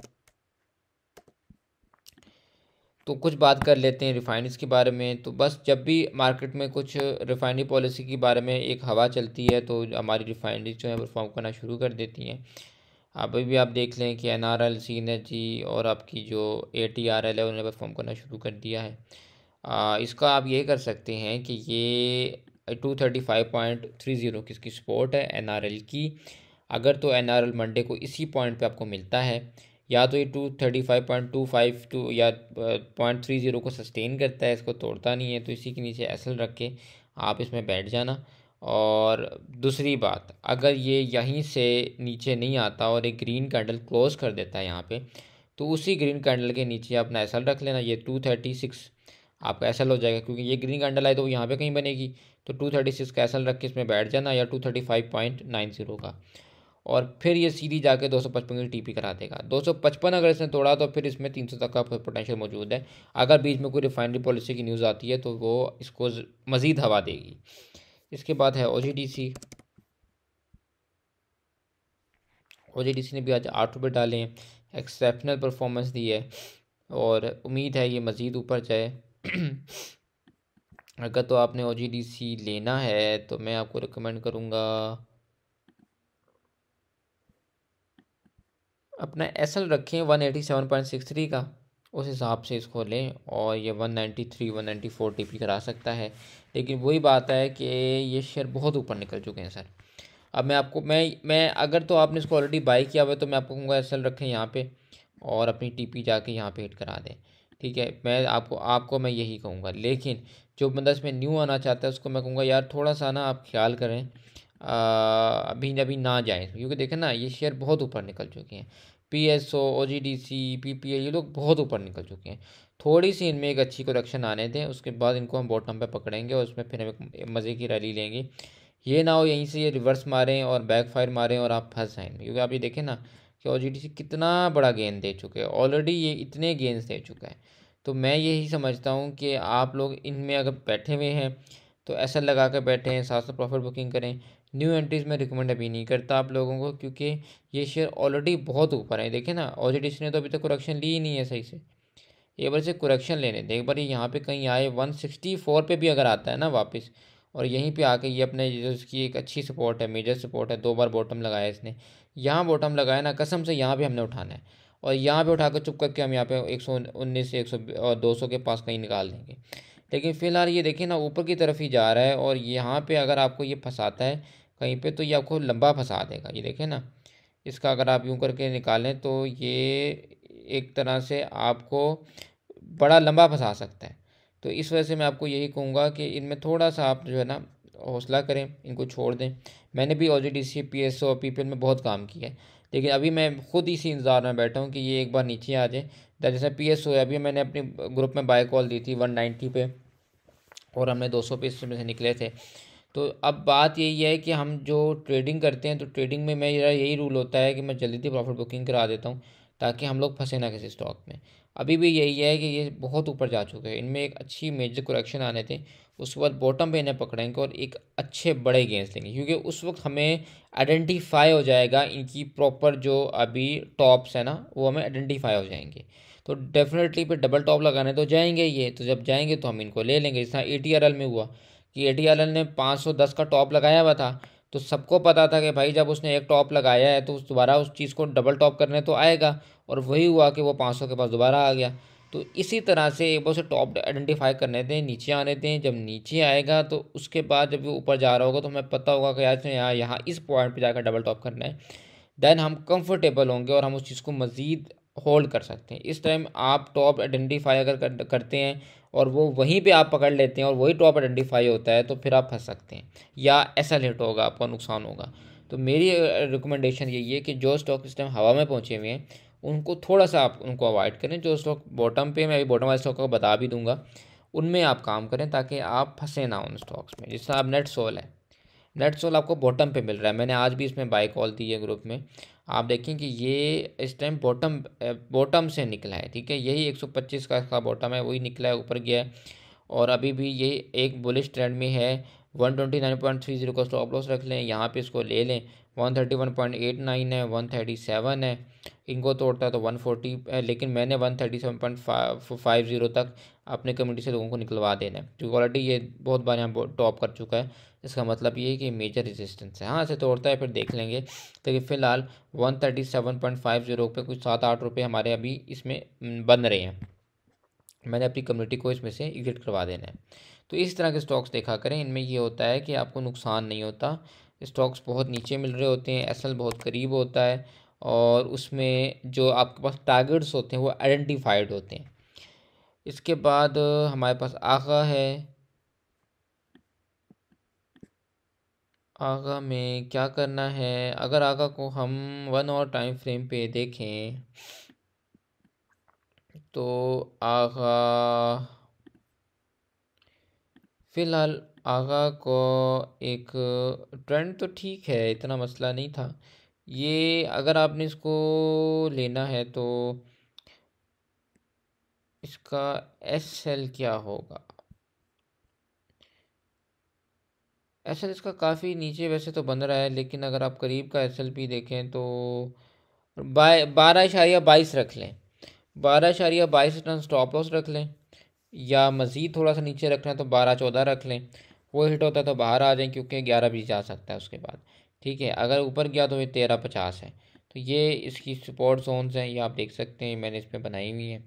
तो कुछ बात कर लेते हैं रिफाइनरीज के बारे में तो बस जब भी मार्केट में कुछ रिफाइनरी पॉलिसी के बारे में एक हवा चलती है तो हमारी रिफाइनरीज जो है परफॉर्म करना शुरू कर देती हैं अभी भी आप देख लें कि N R L C G और आपकी जो ए टी आर एल है उन्होंने परफॉर्म करना शुरू कर दिया है आ, इसका आप ये कर सकते हैं कि ये two thirty five point three zero किसकी सपोर्ट है एन आर एल की अगर तो एन आर एल मंडे को इसी पॉइंट पर आपको मिलता है या तो ये two thirty five point two five two या पॉइंट थ्री ज़ीरो को सस्टेन करता है इसको तोड़ता नहीं है तो इसी के नीचे एसल रख के आप इसमें बैठ जाना और दूसरी बात अगर ये यहीं से नीचे नहीं आता और एक ग्रीन कैंडल क्लोज़ कर देता है यहाँ पे तो उसी ग्रीन कैंडल के नीचे अपना एसल रख लेना ये टू थर्टी सिक्स आपका एस हो जाएगा क्योंकि ये ग्रीन कैंडल आए तो यहाँ पे कहीं बनेगी तो टू थर्टी सिक्स का एसल रख के इसमें बैठ जाना या two thirty five point nine zero का और फिर ये सीधी जाके 255 की टीपी करा देगा 255 अगर इसने तोड़ा तो फिर इसमें 300 तक का पोटेंशियल मौजूद है अगर बीच में कोई रिफाइनरी पॉलिसी की न्यूज़ आती है तो वो इसको मज़ीद हवा देगी इसके बाद है ओ ओ ने भी आज आठ रुपये डाले हैं एक्सेप्शनल परफॉर्मेंस दी है और उम्मीद है ये मज़ीद ऊपर जाए अगर तो आपने ओ लेना है तो मैं आपको रिकमेंड करूँगा अपना एस एल रखें one eighty seven point six three का उस हिसाब से इसको लें और ये one ninety three one ninety four T P करा सकता है लेकिन वही बात है कि ये शेयर बहुत ऊपर निकल चुके हैं सर अब मैं आपको मैं मैं अगर तो आपने इसको ऑलरेडी बाई किया हुआ है तो मैं आपको कहूँगा एस एल रखें यहाँ पर और अपनी टी पी जाके यहाँ पर हिट करा दें ठीक है मैं आपको आपको मैं यही कहूँगा लेकिन जो बंदा इसमें न्यू आना चाहता है उसको मैं कहूँगा यार थोड़ा सा ना आप ख्याल करें अभी अभी ना जाए क्योंकि देखें ना ये शेयर बहुत ऊपर निकल चुके हैं P S O O G D C P P ये लोग बहुत ऊपर निकल चुके हैं थोड़ी सी इनमें एक अच्छी करेक्शन आने दें उसके बाद इनको हम बॉटम पे पकड़ेंगे और उसमें फिर हम मज़े की रैली लेंगे ये ना हो यहीं से ये रिवर्स मारें और बैक फायर मारें और आप फंस जाएँ क्योंकि आप ये देखें ना कि ओ जी डी सी कितना बड़ा गेंद दे चुके हैं ऑलरेडी ये इतने गेंद्स दे चुका है तो मैं यही समझता हूँ कि आप लोग इनमें अगर बैठे हुए हैं तो ऐसा लगा कर बैठें साथ साथ प्रॉफिट बुकिंग करें न्यू एंट्रीज़ में रिकमेंड अभी नहीं करता आप लोगों को क्योंकि ये शेयर ऑलरेडी बहुत ऊपर है देखे ना ऑलरेडी इसने तो अभी तक करेक्शन ली ही नहीं है सही से एक बार से करेक्शन लेने दें एक बार ये यहाँ पर कहीं आए वन सिक्सटी फोर पर भी अगर आता है ना वापस और यहीं पे आके ये अपने उसकी इसकी एक अच्छी सपोर्ट है मेजर सपोर्ट है दो बार बॉटम लगाया इसने यहाँ बॉटम लगाया ना कसम से यहाँ पर हमने उठाना है और यहाँ पे कर चुप करके हम यहाँ पे एक सौ उन्नीस से एक सौ और दो सौ के पास कहीं निकाल देंगे लेकिन फ़िलहाल ये देखिए ना ऊपर की तरफ ही जा रहा है और यहाँ पर अगर आपको ये फंसाता है कहीं पे तो ये आपको लंबा फंसा देगा ये देखें ना इसका अगर आप यूँ करके निकालें तो ये एक तरह से आपको बड़ा लंबा फंसा सकता है तो इस वजह से मैं आपको यही कहूँगा कि इनमें थोड़ा सा आप जो है ना हौसला करें इनको छोड़ दें मैंने भी already C P S O L में बहुत काम किया है लेकिन अभी मैं खुद इसी इंतज़ार में बैठा हूँ कि ये एक बार नीचे आ जाए जैसे पी एस ओ है अभी मैंने अपने ग्रुप में बाय कॉल दी थी वन नाइन्टी पे और हमने दो सौ पे में से निकले थे तो अब बात यही है कि हम जो ट्रेडिंग करते हैं तो ट्रेडिंग में मेरा यही रूल होता है कि मैं जल्दी से प्रॉफिट बुकिंग करा देता हूँ ताकि हम लोग फंसे ना किसी स्टॉक में अभी भी यही है कि ये बहुत ऊपर जा चुके हैं इनमें एक अच्छी मेजर कुरेक्शन आने थे उसके बाद बॉटम पे इन्हें पकड़ेंगे और एक अच्छे बड़े गेंस लेंगे क्योंकि उस वक्त हमें आइडेंटिफाई हो जाएगा इनकी प्रॉपर जो अभी टॉप्स है ना वो हमें आइडेंटिफाई हो जाएंगे तो डेफिनेटली पे डबल टॉप लगाने तो जाएंगे ये तो जब जाएंगे तो हम इनको ले लेंगे जिस तरह ए में हुआ कि एडी एल ने 510 का टॉप लगाया हुआ था तो सबको पता था कि भाई जब उसने एक टॉप लगाया है तो उस दोबारा उस चीज़ को डबल टॉप करने तो आएगा और वही हुआ कि वो 500 के पास दोबारा आ गया तो इसी तरह से एक बार उसे टॉप आइडेंटिफाई करने दें नीचे आने दें जब नीचे आएगा तो उसके बाद जब वो ऊपर जा रहा होगा तो हमें पता होगा कि आज यहाँ यहाँ इस पॉइंट पर जाकर डबल टॉप करना है दैन हम कम्फर्टेबल होंगे और हम उस चीज़ को मज़ीद होल्ड कर सकते हैं इस टाइम आप टॉप आइडेंटिफाई अगर करते हैं और वो वहीं पे आप पकड़ लेते हैं और वही टॉप आइडेंटिफाई होता है तो फिर आप फंस सकते हैं या ऐसा लेट होगा आपका नुकसान होगा तो मेरी रिकमेंडेशन यही है कि जो स्टॉक इस टाइम हवा में पहुँचे हुए हैं उनको थोड़ा सा आप उनको अवॉइड करें जो स्टॉक बॉटम पे मैं अभी बॉटम वाले स्टॉक का बता भी दूंगा उनमें आप काम करें ताकि आप फंसे ना उन स्टॉक्स में जिस तरह आप नेट सोल है नेट सोल आपको बॉटम पे मिल रहा है मैंने आज भी इसमें बाई कॉल दी है ग्रुप में आप देखें कि ये इस टाइम बॉटम बॉटम से निकला है ठीक है यही 125 का इसका बॉटम है वही निकला है ऊपर गया है और अभी भी ये एक बुलिश ट्रेंड में है 129.30 का स्टॉप लॉस रख लें यहाँ पे इसको ले लें 131.89 है 137 है इनको तोड़ता तो 140 है लेकिन मैंने 137.50 तक अपने कम्युनिटी से लोगों को निकलवा देना है क्योंकि ऑलरेडी ये बहुत बार यहाँ टॉप कर चुका है इसका मतलब ये है कि मेजर रेजिस्टेंस है हाँ इसे तोड़ता है फिर देख लेंगे तो फिलहाल one thirty seven point five zero पे कुछ सात आठ रुपये हमारे अभी इसमें बन रहे हैं मैंने अपनी कम्युनिटी को इसमें से एग्जिट करवा देना है तो इस तरह के स्टॉक्स देखा करें इनमें ये होता है कि आपको नुकसान नहीं होता स्टॉक्स बहुत नीचे मिल रहे होते हैं एस बहुत करीब होता है और उसमें जो आपके पास टारगेट्स होते हैं वो आइडेंटिफाइड होते हैं इसके बाद हमारे पास आगा है आगा में क्या करना है अगर आगा को हम वन और टाइम फ्रेम पे देखें तो आगा फ़िलहाल आगा को एक ट्रेंड तो ठीक है इतना मसला नहीं था ये अगर आपने इसको लेना है तो इसका एस एल क्या होगा एस एल इसका काफ़ी नीचे वैसे तो बन रहा है लेकिन अगर आप करीब का एस एल पी देखें तो बारह इशारिया बाईस रख लें बारह इशारिया बाईस टन स्टॉप लॉस रख लें या मज़ीद थोड़ा सा नीचे रख लें तो बारह चौदह रख लें वो हिट होता है तो बाहर आ जाएँ क्योंकि ग्यारह बीस जा सकता है उसके बाद ठीक है अगर ऊपर गया तो ये तेरह पचास है तो ये इसकी सपोर्ट जोनस हैं ये आप देख सकते हैं मैंने इसमें बनाई हुई है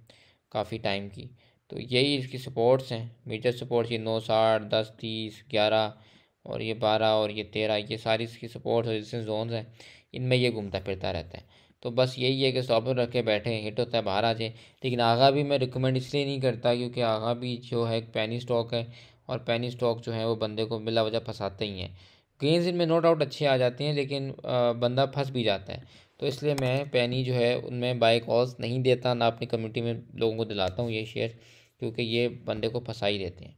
काफ़ी टाइम की तो यही इसकी सपोर्ट्स हैं मेजर सपोर्ट्स ये नौ साठ दस तीस ग्यारह और ये बारह और ये तेरह ये सारी इसकी सपोर्ट्स और जिसमें जोन हैं इनमें ये घूमता फिरता रहता है तो बस यही है कि स्टॉपर रख के बैठे हिट होता है बाहर आ जाए लेकिन आगा भी मैं रिकमेंड इसलिए नहीं करता क्योंकि आगा भी जो है एक पैनी स्टॉक है और पैनी स्टॉक जो है वो बंदे को मिला वजह फंसाते ही हैं गेंस इनमें नो डाउट अच्छे आ जाते हैं लेकिन बंदा फंस भी जाता है तो इसलिए मैं पैनी जो है उनमें बाई कॉल्स नहीं देता ना अपनी कम्यूनिटी में लोगों को दिलाता हूँ ये शेयर क्योंकि ये बंदे को फंसा ही देते हैं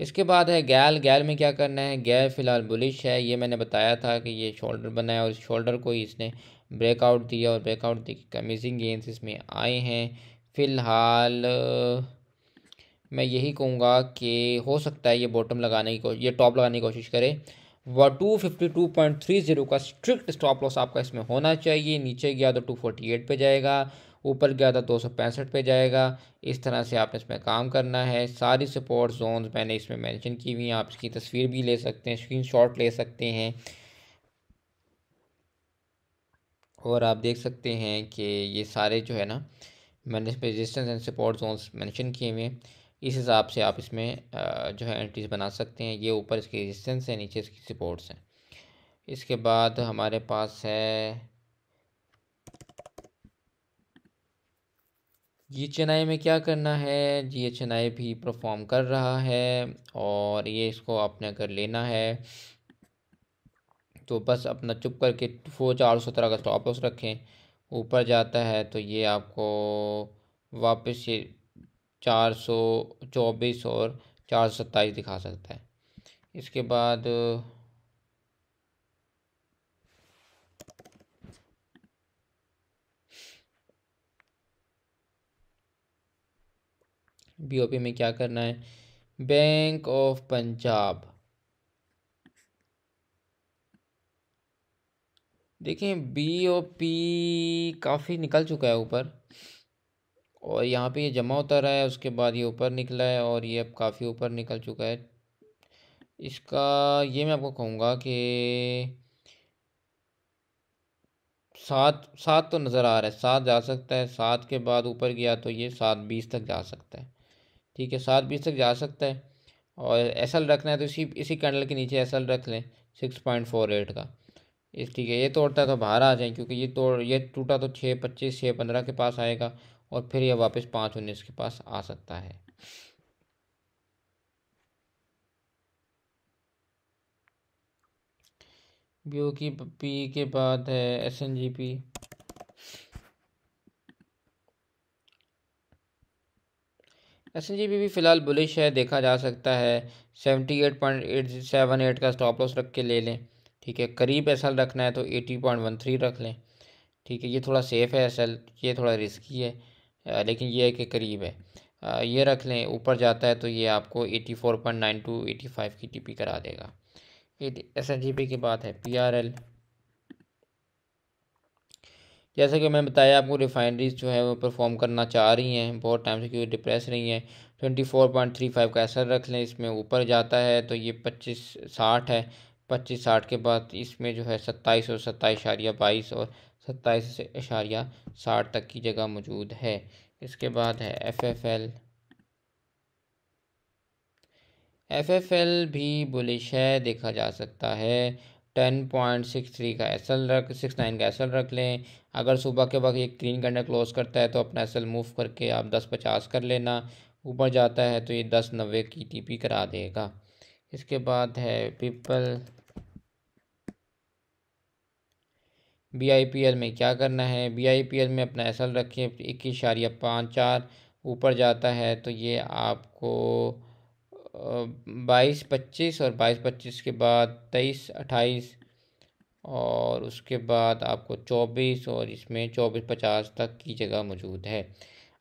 इसके बाद है गैल गैल में क्या करना है गैल फ़िलहाल बुलिश है ये मैंने बताया था कि ये शोल्डर बनाया और इस शोल्डर को ही इसने ब्रेकआउट दिया और ब्रेकआउट दी कमीजिंग गेंस इसमें आए हैं फ़िलहाल मैं यही कहूँगा कि हो सकता है ये बॉटम लगाने की ये टॉप लगाने की कोशिश करे वह two fifty two point three zero का स्ट्रिक्ट स्टॉप लॉस आपका इसमें होना चाहिए नीचे गया तो टू फोर्टी एट पर जाएगा ऊपर गया था दो पे जाएगा इस तरह से आपने इसमें काम करना है सारी सपोर्ट जोन मैंने इसमें मैंशन की हुई हैं आप इसकी तस्वीर भी ले सकते हैं शॉट ले सकते हैं और आप देख सकते हैं कि ये सारे जो है ना मैंने इसमें resistance and support zones mention किए हुए हैं इस हिसाब से आप इसमें जो है एंट्रीज बना सकते हैं ये ऊपर इसकी रजिस्टेंस है नीचे इसकी सपोर्ट्स हैं इसके बाद हमारे पास है जी एच एन आई में क्या करना है जी एच एन आई भी परफॉर्म कर रहा है और ये इसको आपने अगर लेना है तो बस अपना चुप करके वो चार सौ तरह का स्टॉप लॉस रखें ऊपर जाता है तो ये आपको वापस ये चार सौ चौबीस और चार सौ सत्ताईस दिखा सकता है इसके बाद बीओपी में क्या करना है बैंक ऑफ पंजाब देखें बीओपी काफ़ी निकल चुका है ऊपर और यहाँ पे ये जमा होता रहा है उसके बाद ये ऊपर निकला है और ये अब काफ़ी ऊपर निकल चुका है इसका ये मैं आपको कहूँगा कि सात सात तो नज़र आ रहा है सात जा सकता है सात के बाद ऊपर गया तो ये सात बीस तक जा सकता है ठीक है सात बीस तक जा सकता है और एस एल रखना है तो इसी इसी कैंडल के नीचे एस एल रख लें सिक्स पॉइंट फोर एट का इस ठीक है ये तोड़ता है तो बाहर आ जाए क्योंकि ये तोड़ ये टूटा तो छः पच्चीस छः पंद्रह के पास आएगा और फिर ये वापस पाँच उन्नीस के पास आ सकता है बी की पी के बाद है S N G P S N G भी फ़िलहाल बुलिश है देखा जा सकता है seventy eight point eight seven eight का स्टॉप लॉस रख के ले लें ठीक है करीब एस एल रखना है तो एटी पॉइंट वन थ्री रख लें ठीक है ये थोड़ा सेफ़ है एस एल ये थोड़ा रिस्की है लेकिन ये है कि करीब है ये रख लें ऊपर जाता है तो ये आपको eighty four point nine two eighty five की टी पी करा देगा एस एन जी पी की बात है पी आर एल जैसे कि मैंने बताया आपको रिफाइनरीज जो है वो परफॉर्म करना चाह रही हैं बहुत टाइम से क्योंकि डिप्रेस रही हैं twenty four point three five का असर रख लें इसमें ऊपर जाता है तो ये पच्चीस साठ है पच्चीस साठ के बाद इसमें जो है सत्ताईस और सत्ताईस इशारिया बाईस और सत्ताईस इशारिया साठ तक की जगह मौजूद है इसके बाद है F F L F F L भी बुलिश है देखा जा सकता है टेन पॉइंट सिक्स थ्री का एस एल रख सिक्स नाइन का एस एल रख लें अगर सुबह के वक्त ये क्लीन करना क्लोज करता है तो अपना एस एल मूव करके आप दस पचास कर लेना ऊपर जाता है तो ये दस नब्बे की टी पी करा देगा इसके बाद है पीपल बी आई पी एल में क्या करना है बी आई पी एल में अपना एस एल रखिए इक्कीस इशारिया पाँच चार ऊपर जाता है तो ये आपको बाईस पच्चीस और बाईस पच्चीस के बाद तेईस अट्ठाईस और उसके बाद आपको चौबीस और इसमें चौबीस पचास तक की जगह मौजूद है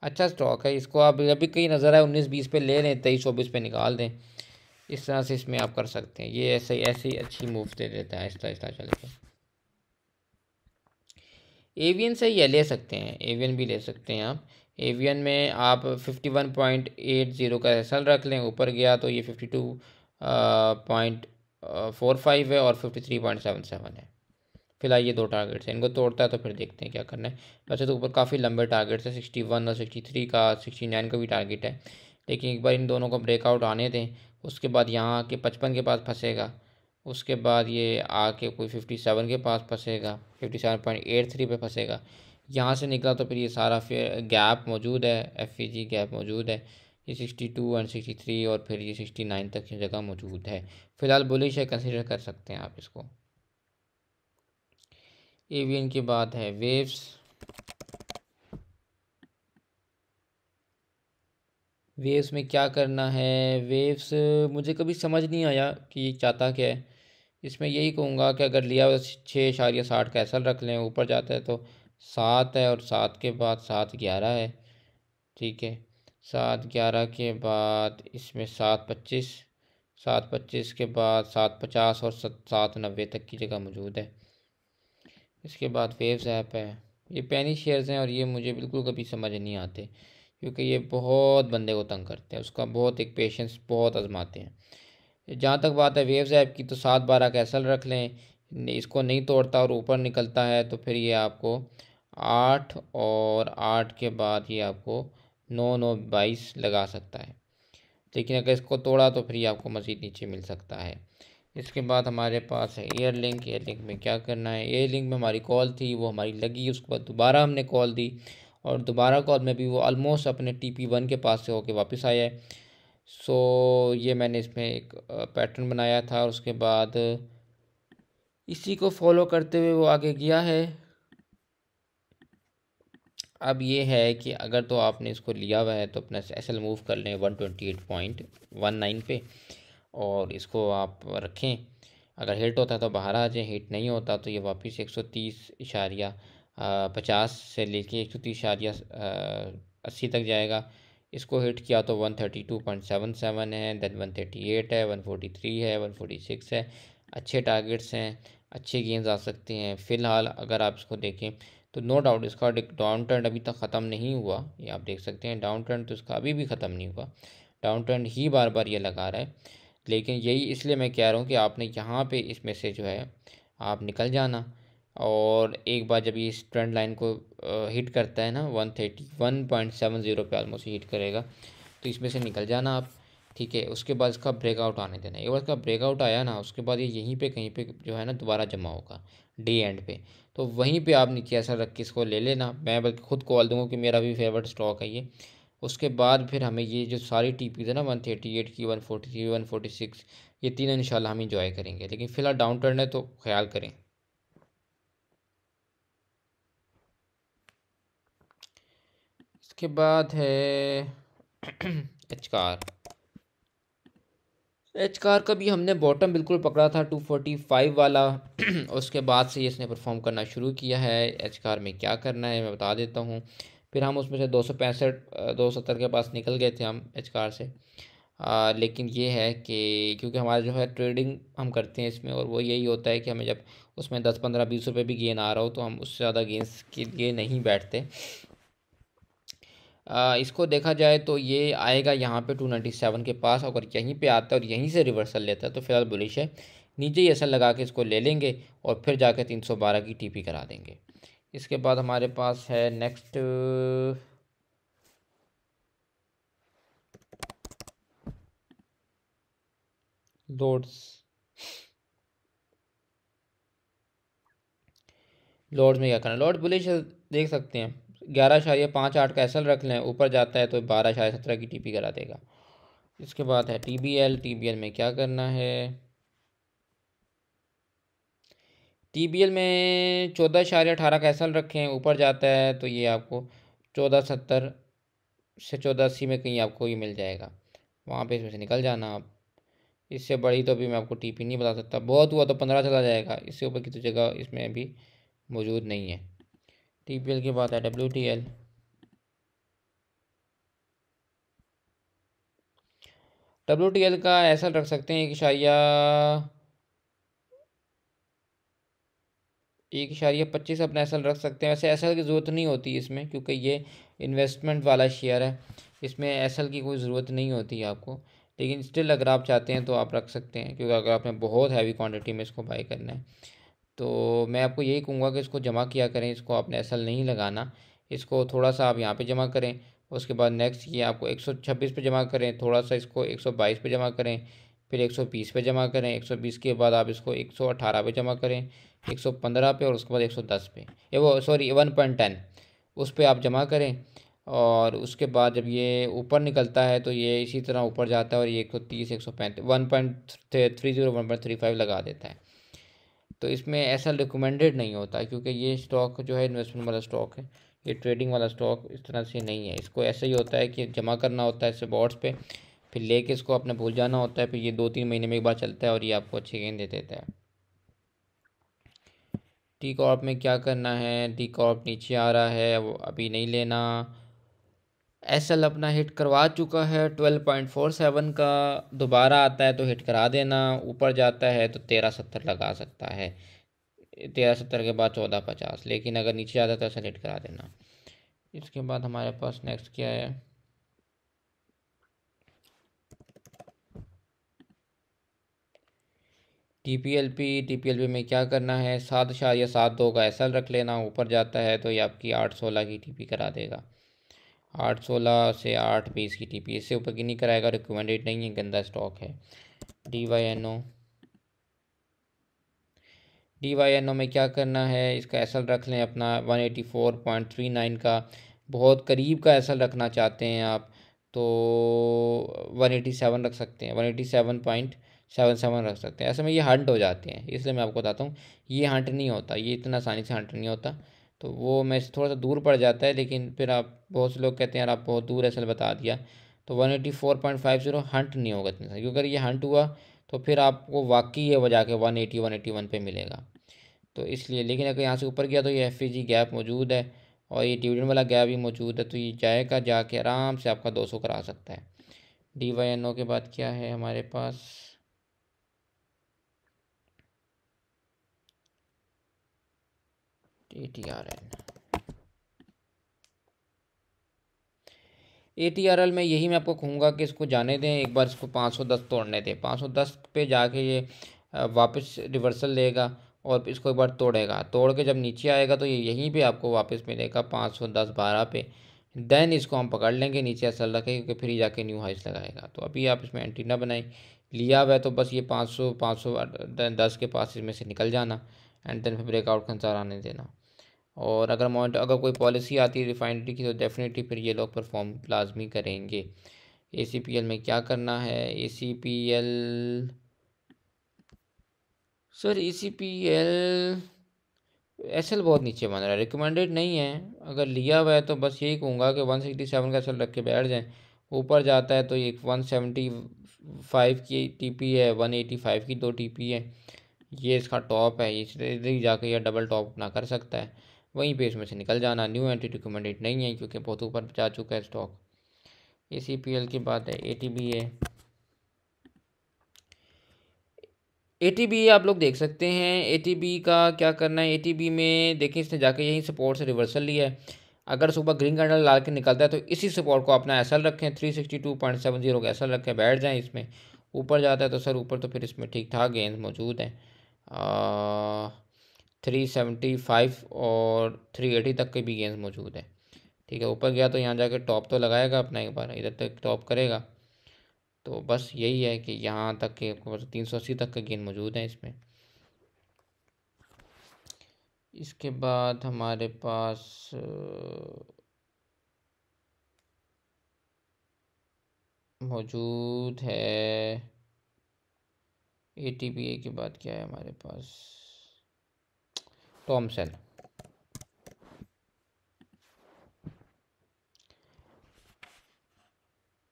अच्छा स्टॉक है इसको आप अभी कई नज़र है उन्नीस बीस पे ले लें तेईस चौबीस पे निकाल दें इस तरह से इसमें आप कर सकते हैं ये ऐसे ही ही अच्छी मूव दे देता है आहिस्ता आहिस्ता के एवियन से ये ले सकते हैं एवियन भी ले सकते हैं आप एवियन में आप fifty one point eight zero का एस रख लें ऊपर गया तो ये fifty two point four five है और fifty three point seven seven है फिलहाल ये दो टारगेट्स हैं इनको तोड़ता है तो फिर देखते हैं क्या करना है वैसे तो ऊपर काफ़ी लंबे टारगेट्स हैं सिक्सटी वन और सिक्सटी थ्री का सिक्सटी नाइन का भी टारगेट है लेकिन एक बार इन दोनों को ब्रेकआउट आने दें उसके बाद यहाँ के पचपन के पास फंसेगा उसके बाद ये आके कोई फिफ्टी सेवन के पास फंसेगा fifty seven point eight three पर फंसेगा यहाँ से निकला तो फिर ये सारा फिर गैप मौजूद है एफ ई जी गैप मौजूद है ये sixty two and sixty three और फिर ये सिक्सटी नाइन तक की जगह मौजूद है फ़िलहाल बुलिश है कंसिडर कर सकते हैं आप इसको एन की बात है वेव्स वेव्स में क्या करना है वेव्स मुझे कभी समझ नहीं आया कि ये चाहता क्या है इसमें यही कहूँगा कि अगर लिया छः इशारिया साठ कैसल रख लें ऊपर जाता है तो सात है और सात के बाद सात ग्यारह है ठीक है सात ग्यारह के बाद इसमें सात पच्चीस सात पच्चीस के बाद सात पचास और सात नब्बे तक की जगह मौजूद है इसके बाद वेव्स ऐप है ये पैनी शेयर्स हैं और ये मुझे बिल्कुल कभी समझ नहीं आते क्योंकि ये बहुत बंदे को तंग करते हैं उसका बहुत एक पेशेंस बहुत आजमाते हैं जहाँ तक बात है वेव्स ऐप की तो सात बारह कैसल रख लें इसको नहीं तोड़ता और ऊपर निकलता है तो फिर ये आपको आठ और आठ के बाद ये आपको नौ नौ बाईस लगा सकता है लेकिन अगर इसको तोड़ा तो फिर ये आपको मज़ीद नीचे मिल सकता है इसके बाद हमारे पास है एयर लिंक एयर लिंक में क्या करना है एयर लिंक में हमारी कॉल थी वो हमारी लगी उसके बाद दोबारा हमने कॉल दी और दोबारा कॉल में भी वो ऑलमोस्ट अपने टी पी वन के पास से होके वापस आया है सो ये मैंने इसमें एक पैटर्न बनाया था और उसके बाद इसी को फॉलो करते हुए वो आगे गया है अब ये है कि अगर तो आपने इसको लिया हुआ है तो अपना एस एल मूव कर लें one twenty eight point one nine पे और इसको आप रखें अगर हिट होता तो बाहर आ जाए हिट नहीं होता तो ये वापस एक सौ तीस इशारिया पचास से लेके एक सौ तीस इशारिया अस्सी तक जाएगा इसको हिट किया तो one thirty two point seven seven है देन वन थर्टी एट है वन फोर्टी थ्री है वन फोर्टी सिक्स है अच्छे टारगेट्स हैं अच्छे गेंद आ सकते हैं फ़िलहाल अगर आप इसको देखें तो नो डाउट इसका डाउन ट्रेंड अभी तक ख़त्म नहीं हुआ ये आप देख सकते हैं डाउन ट्रेंड तो इसका अभी भी ख़त्म नहीं हुआ डाउन ट्रेंड ही बार बार ये लगा रहा है लेकिन यही इसलिए मैं कह रहा हूँ कि आपने यहाँ पे इसमें से जो है आप निकल जाना और एक बार जब इस ट्रेंड लाइन को हिट करता है ना one thirty one point seven zero पर आलमोस्ट हिट करेगा तो इसमें से निकल जाना आप ठीक है उसके बाद इसका ब्रेकआउट आने देना एक बार इसका ब्रेकआउट आया ना उसके बाद ये यहीं पे कहीं पे जो है ना दोबारा जमा होगा डे एंड पे तो वहीं पे आपने कैसा रख के इसको ले लेना मैं बल्कि खुद कॉल दूंगा कि मेरा भी फेवरेट स्टॉक है ये उसके बाद फिर हमें ये जो सारी टी पी है ना वन थर्टी एट की one forty three one forty six ये तीनों इंशाल्लाह हम इंजॉय करेंगे लेकिन फ़िलहाल डाउन टर्न है तो ख्याल करें इसके बाद है एच कार एच कार का भी हमने बॉटम बिल्कुल पकड़ा था 245 वाला उसके बाद से इसने परफॉर्म करना शुरू किया है एच कार में क्या करना है मैं बता देता हूँ फिर हम उसमें से दो सौ पैंसठ दो सत्तर के पास निकल गए थे हम एच कार से आ, लेकिन ये है कि क्योंकि हमारा जो है ट्रेडिंग हम करते हैं इसमें और वो यही होता है कि हमें जब उसमें दस पंद्रह बीस रुपये भी गेन आ रहा हो तो हम उससे ज़्यादा गेंस के लिए नहीं बैठते इसको देखा जाए तो ये आएगा यहाँ पे टू नाइन्टी सेवन के पास अगर यहीं पे आता है और यहीं से रिवर्सल लेता है तो फिलहाल बुलिश है नीचे ही ऐसा लगा के इसको ले लेंगे और फिर जाके तीन सौ बारह की टीपी करा देंगे इसके बाद हमारे पास है नेक्स्ट लॉर्ड्स लॉर्ड्स में क्या करना लॉर्ड बुलिश देख सकते हैं ग्यारह शारिया पाँच आठ का एस रख लें ऊपर जाता है तो बारह शारिया सत्रह की टी पी करा देगा इसके बाद है T B L T B L में क्या करना है टी बी एल में चौदह शारिया अठारह का एसल रखें ऊपर जाता है तो ये आपको चौदह सत्तर से चौदह अस्सी में कहीं आपको ये मिल जाएगा वहाँ पे इसमें से निकल जाना आप इससे बड़ी तो अभी मैं आपको टी पी नहीं बता सकता बहुत हुआ तो पंद्रह चला जाएगा इससे ऊपर की तो जगह इसमें अभी मौजूद नहीं है टी पी एल के बाद है W T L W T L का ऐसा रख सकते हैं एक इशारिया एक इशारिया पच्चीस अपना एस रख सकते हैं वैसे एस की ज़रूरत नहीं होती इसमें क्योंकि ये इन्वेस्टमेंट वाला शेयर है इसमें एस की कोई ज़रूरत नहीं होती आपको लेकिन स्टिल अगर आप चाहते हैं तो आप रख सकते हैं क्योंकि अगर आपने बहुत हैवी क्वांटिटी में इसको बाय करना है तो मैं आपको यही कहूँगा कि इसको जमा किया करें इसको आपने असल नहीं लगाना इसको थोड़ा सा आप यहाँ पे जमा करें उसके बाद नेक्स्ट ये आपको 126 पे जमा करें थोड़ा सा इसको 122 पे जमा करें फिर 120 पे जमा करें 120 के बाद आप इसको 118 पे जमा करें 115 पे और उसके बाद 110 पे ये वो सॉरी टेन उस पर आप जमा करें और उसके बाद जब ये ऊपर निकलता है तो ये इसी तरह ऊपर जाता है और ये एक सौ तीस एक सौ पैंतीस one point three zero one point three five लगा देता है तो इसमें ऐसा रिकमेंडेड नहीं होता क्योंकि ये स्टॉक जो है इन्वेस्टमेंट वाला स्टॉक है ये ट्रेडिंग वाला स्टॉक इस तरह से नहीं है इसको ऐसा ही होता है कि जमा करना होता है इससे बॉड्स पे फिर लेके इसको अपने भूल जाना होता है फिर ये दो तीन महीने में एक बार चलता है और ये आपको अच्छी गेंद दे देता है टी कॉप में क्या करना है टी कॉप नीचे आ रहा है अभी नहीं लेना एस एल अपना हिट करवा चुका है ट्वेल्व पॉइंट फोर सेवन का दोबारा आता है तो हिट करा देना ऊपर जाता है तो तेरह सत्तर लगा सकता है तेरह सत्तर के बाद चौदह पचास लेकिन अगर नीचे जाता है तो ऐसा हिट करा देना इसके बाद हमारे पास नेक्स्ट क्या है T P L P T P L P में क्या करना है सात शाह या सात दो का एस एल रख लेना ऊपर जाता है तो ये आपकी आठ सोलह की टी पी करा देगा आठ सोलह से आठ बीस की टी पी इससे ऊपर की नहीं कराएगा रिकमेंडेड नहीं है गंदा स्टॉक है D Y N O D Y N O में क्या करना है इसका एसल रख लें अपना one eighty four point three nine का बहुत करीब का एसल रखना चाहते हैं आप तो वन एटी सेवन रख सकते हैं one eighty seven point seven seven रख सकते हैं ऐसे में ये हंट हो जाते हैं इसलिए मैं आपको बताता हूँ ये हंट नहीं होता ये इतना आसानी से हंट नहीं होता तो वो मेरे से थोड़ा सा दूर पड़ जाता है लेकिन फिर आप बहुत से लोग कहते हैं यार आप बहुत दूर है असल बता दिया तो one eighty four point five zero हंट नहीं होगा इतना क्योंकि अगर ये हंट हुआ तो फिर आपको वाकई है वजह के one eighty one eighty one पर मिलेगा तो इसलिए लेकिन अगर यहाँ से ऊपर गया तो ये एफ गैप मौजूद है और ये डिविडेंड वाला गैप भी मौजूद है तो ये जाएगा जाके आराम से आपका दो सौ करा सकता है डी वाई एन ओ के बाद क्या है हमारे पास ए टी आर एल में यही मैं आपको कहूँगा कि इसको जाने दें एक बार इसको पाँच सौ दस तोड़ने दें पाँच सौ दस पे जाके ये वापस रिवर्सल लेगा और इसको एक बार तोड़ेगा तोड़ के जब नीचे आएगा तो ये यहीं पे आपको वापस मिलेगा पाँच सौ दस बारह पे देन इसको हम पकड़ लेंगे नीचे असल रखें क्योंकि फिर ही जाके न्यू हाइस लगाएगा तो अभी आप इसमें एंटीना ना बनाएं लिया हुआ है तो बस ये पाँच सौ पाँच सौ दस के पास इसमें से निकल जाना एंड देन फिर ब्रेकआउट का आने देना और अगर अमाउंट अगर कोई पॉलिसी आती है रिफाइनरी की तो डेफिनेटली फिर ये लोग परफॉर्म लाजमी करेंगे ए सी पी एल में क्या करना है A C P L sir A C P L S L बहुत नीचे बन रहा है रिकमेंडेड नहीं है अगर लिया हुआ है तो बस यही कहूँगा कि वन सिक्सटी सेवन का एस एल रख के बैठ जाएँ ऊपर जाता है तो एक वन सेवेंटी फाइव की टी पी है वन एटी फाइव की दो टी पी है ये इसका टॉप है इसलिए जाके ये डबल टॉप ना कर सकता है वहीं पे इसमें से निकल जाना न्यू एंट्री रिकमेंडेड नहीं है क्योंकि बहुत ऊपर जा चुका है stock A C P L की बात है ए टी बी है ए टी बी आप लोग देख सकते हैं ए टी बी का क्या करना है ए टी बी में देखें इसने जाके यहीं सपोर्ट से रिवर्सल लिया है अगर सुबह ग्रीन कैंडल ला के निकलता है तो इसी सपोर्ट को अपना एस रखें three sixty two point seven zero का एस रखें बैठ जाएँ इसमें ऊपर जाता है तो सर ऊपर तो फिर इसमें ठीक ठाक गेंद मौजूद हैं थ्री सेवेंटी फाइव और थ्री एटी तक के भी गेंस मौजूद हैं ठीक है ऊपर गया तो यहाँ जाके टॉप तो लगाएगा अपना एक बार इधर तक टॉप करेगा तो बस यही है कि यहाँ तक के तीन सौ अस्सी तक के गेंद मौजूद हैं इसमें इसके बाद हमारे पास मौजूद है ए टी ए के बाद क्या है हमारे पास टॉमसन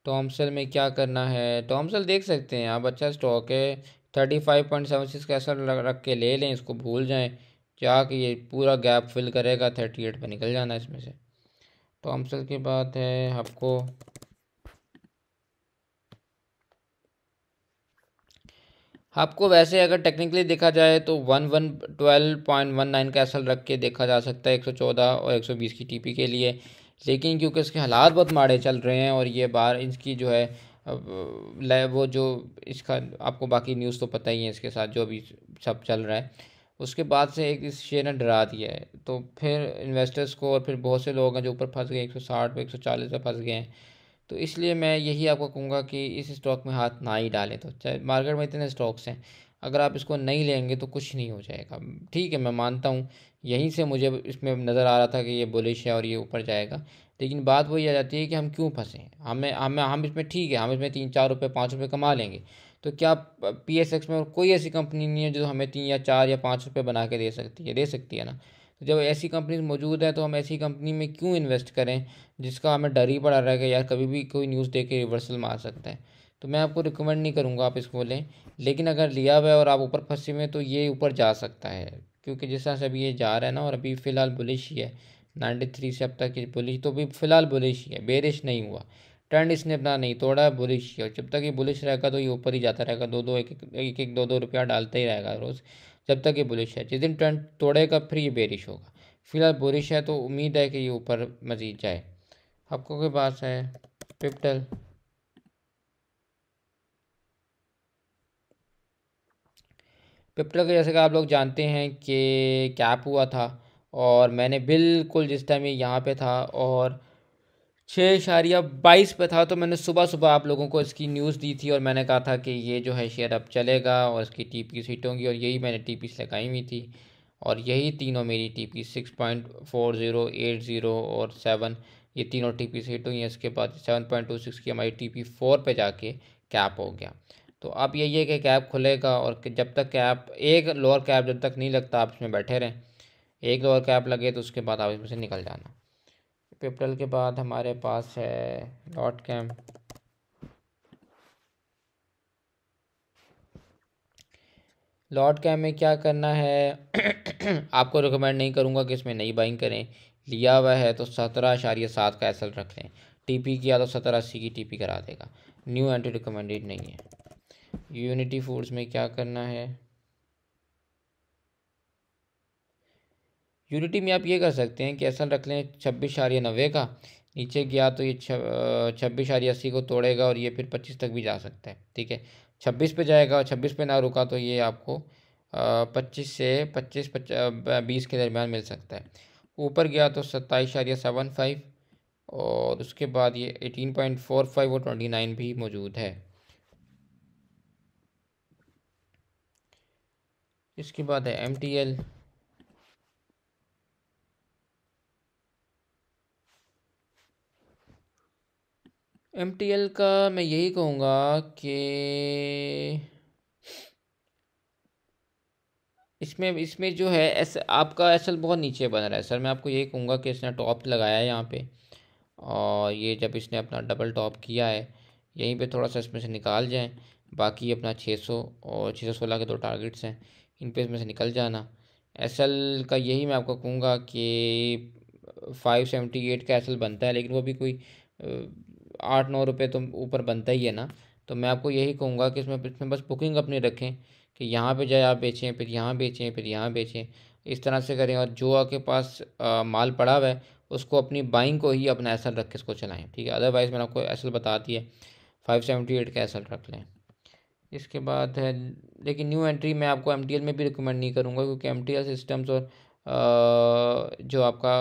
टॉमसल में क्या करना है टॉमसन देख सकते हैं आप अच्छा स्टॉक है thirty five point seven six का असर रख के ले लें इसको भूल जाएं क्या कि ये पूरा गैप फिल करेगा थर्टी एट पर निकल जाना इसमें से टॉमसन के बाद है आपको आपको वैसे अगर टेक्निकली देखा जाए तो one one twelve point one nine का एसल रख के देखा जा सकता है एक सौ चौदह और एक सौ बीस की टीपी के लिए लेकिन क्योंकि इसके हालात बहुत माड़े चल रहे हैं और ये बार इसकी जो है वो जो इसका आपको बाकी न्यूज़ तो पता ही है इसके साथ जो अभी सब चल रहा है उसके बाद से एक इस शेयर ने डरा दिया है तो फिर इन्वेस्टर्स को और फिर बहुत से लोग हैं जो ऊपर फंस गए एक सौ साठ पे एक सौ चालीस पर फंस गए हैं तो इसलिए मैं यही आपको कहूँगा कि इस स्टॉक में हाथ ना ही डालें तो चाहे मार्केट में इतने स्टॉक्स हैं अगर आप इसको नहीं लेंगे तो कुछ नहीं हो जाएगा ठीक है मैं मानता हूँ यहीं से मुझे इसमें नज़र आ रहा था कि ये बुलिश है और ये ऊपर जाएगा लेकिन बात वही आ जाती है कि हम क्यों फंसे हमें हमें हम इसमें ठीक है हम इसमें तीन चार रुपये पाँच रुपये कमा लेंगे तो क्या पी एस एक्स में और कोई ऐसी कंपनी नहीं है जो हमें तीन या चार या पाँच रुपये बना के दे सकती है दे सकती है ना जब ऐसी कंपनीज मौजूद है तो हम ऐसी कंपनी में क्यों इन्वेस्ट करें जिसका हमें डर ही पड़ा रहेगा यार कभी भी कोई न्यूज़ देख के रिवर्सल मार सकता है तो मैं आपको रिकमेंड नहीं करूँगा आप इसको लें लेकिन अगर लिया हुआ है और आप ऊपर फंसे हुए तो ये ऊपर जा सकता है क्योंकि जिस तरह से अभी ये जा रहा है ना और अभी फ़िलहाल बुलिश ही है नाइन्टी थ्री से अब तक बुलिश तो अभी फ़िलहाल बुलिश ही है बेरिश नहीं हुआ ट्रेंड इसने अपना नहीं तोड़ा बुलिश ही और जब तक ये बुलिश रहेगा तो ये ऊपर ही जाता रहेगा दो दो एक एक, एक, एक दो दो रुपया डालता ही रहेगा रोज़ जब तक ये बुलिश है जिस दिन ट्रेंड तोड़ेगा फिर ये बेरिश होगा फिलहाल बुरिश है तो उम्मीद है कि ये ऊपर मज़ीद जाए आपको के पास है पिपटल पिप्टल का जैसे कि आप लोग जानते हैं कि कैप हुआ था और मैंने बिल्कुल जिस टाइम ये यहाँ पे था और छः इशारिया बाईस पे था तो मैंने सुबह सुबह आप लोगों को इसकी न्यूज़ दी थी और मैंने कहा था कि ये जो है शेयर अब चलेगा और इसकी टी पी सीट होंगी और यही मैंने टी पी लगाई हुई थी और यही तीनों मेरी T P six point four zero eight zero और सेवन ये तीनों टी पी सीट हुई हैं इसके बाद सेवन पॉइंट टू सिक्स की हमारी टी पी फोर पर जाके कैप हो गया तो अब यही है कि कैप खुलेगा और जब तक कैप एक लोअर कैप जब तक नहीं लगता आप इसमें बैठे रहें एक लोअर कैप लगे तो उसके बाद आप इसमें से निकल जाना पिपटल के बाद हमारे पास है डॉट कैम लॉट कैम में क्या करना है आपको रिकमेंड नहीं करूँगा कि इसमें नई बाइंग करें लिया हुआ है तो सत्रह अशारिया सात का एसल रख लें टीपी किया तो सत्रह अस्सी की टीपी करा देगा न्यू एंट्री रिकमेंडेड नहीं है यूनिटी फूड्स में क्या करना है क्यूरिटी में आप ये कर सकते हैं कि असल रख लें छब्बीस शारिया नब्बे का नीचे गया तो ये छब्बीस शारिया अस्सी को तोड़ेगा और ये फिर पच्चीस तक भी जा सकता है ठीक है छब्बीस पे जाएगा और छब्बीस पे ना रुका तो ये आपको पच्चीस से पच्चीस बीस के दरमियान मिल सकता है ऊपर गया तो सत्ताईस शारिया सेवन फाइव और उसके बाद ये एटीन पॉइंट फोर फाइव और ट्वेंटी नाइन भी मौजूद है इसके बाद है M T L M T L का मैं यही कहूँगा कि इसमें इसमें जो है एस आपका एस बहुत नीचे बन रहा है सर मैं आपको यही कहूँगा कि इसने टॉप लगाया है यहाँ पे और ये जब इसने अपना डबल टॉप किया है यहीं पे थोड़ा सा इसमें से निकाल जाएँ बाकी अपना 600 और 616 के दो टारगेट्स हैं इन पे इसमें से निकल जाना एस का यही मैं आपको कहूँगा कि 578 का एस बनता है लेकिन वो भी कोई आठ नौ रुपये तो ऊपर बनता ही है ना तो मैं आपको यही कहूँगा कि इसमें इसमें बस बुकिंग अपनी रखें कि यहाँ पे जाए आप बेचें फिर यहाँ बेचें फिर यहाँ बेचें इस तरह से करें और जो आपके पास आ, माल पड़ा हुआ है उसको अपनी बाइंग को ही अपना एसल रख के इसको चलाएँ ठीक है अदरवाइज़ मैंने आपको एसल बता दिया फाइव सेवेंटी एट का एसल रख लें इसके बाद है लेकिन न्यू एंट्री मैं आपको एम में भी रिकमेंड नहीं करूँगा क्योंकि एम सिस्टम्स और जो आपका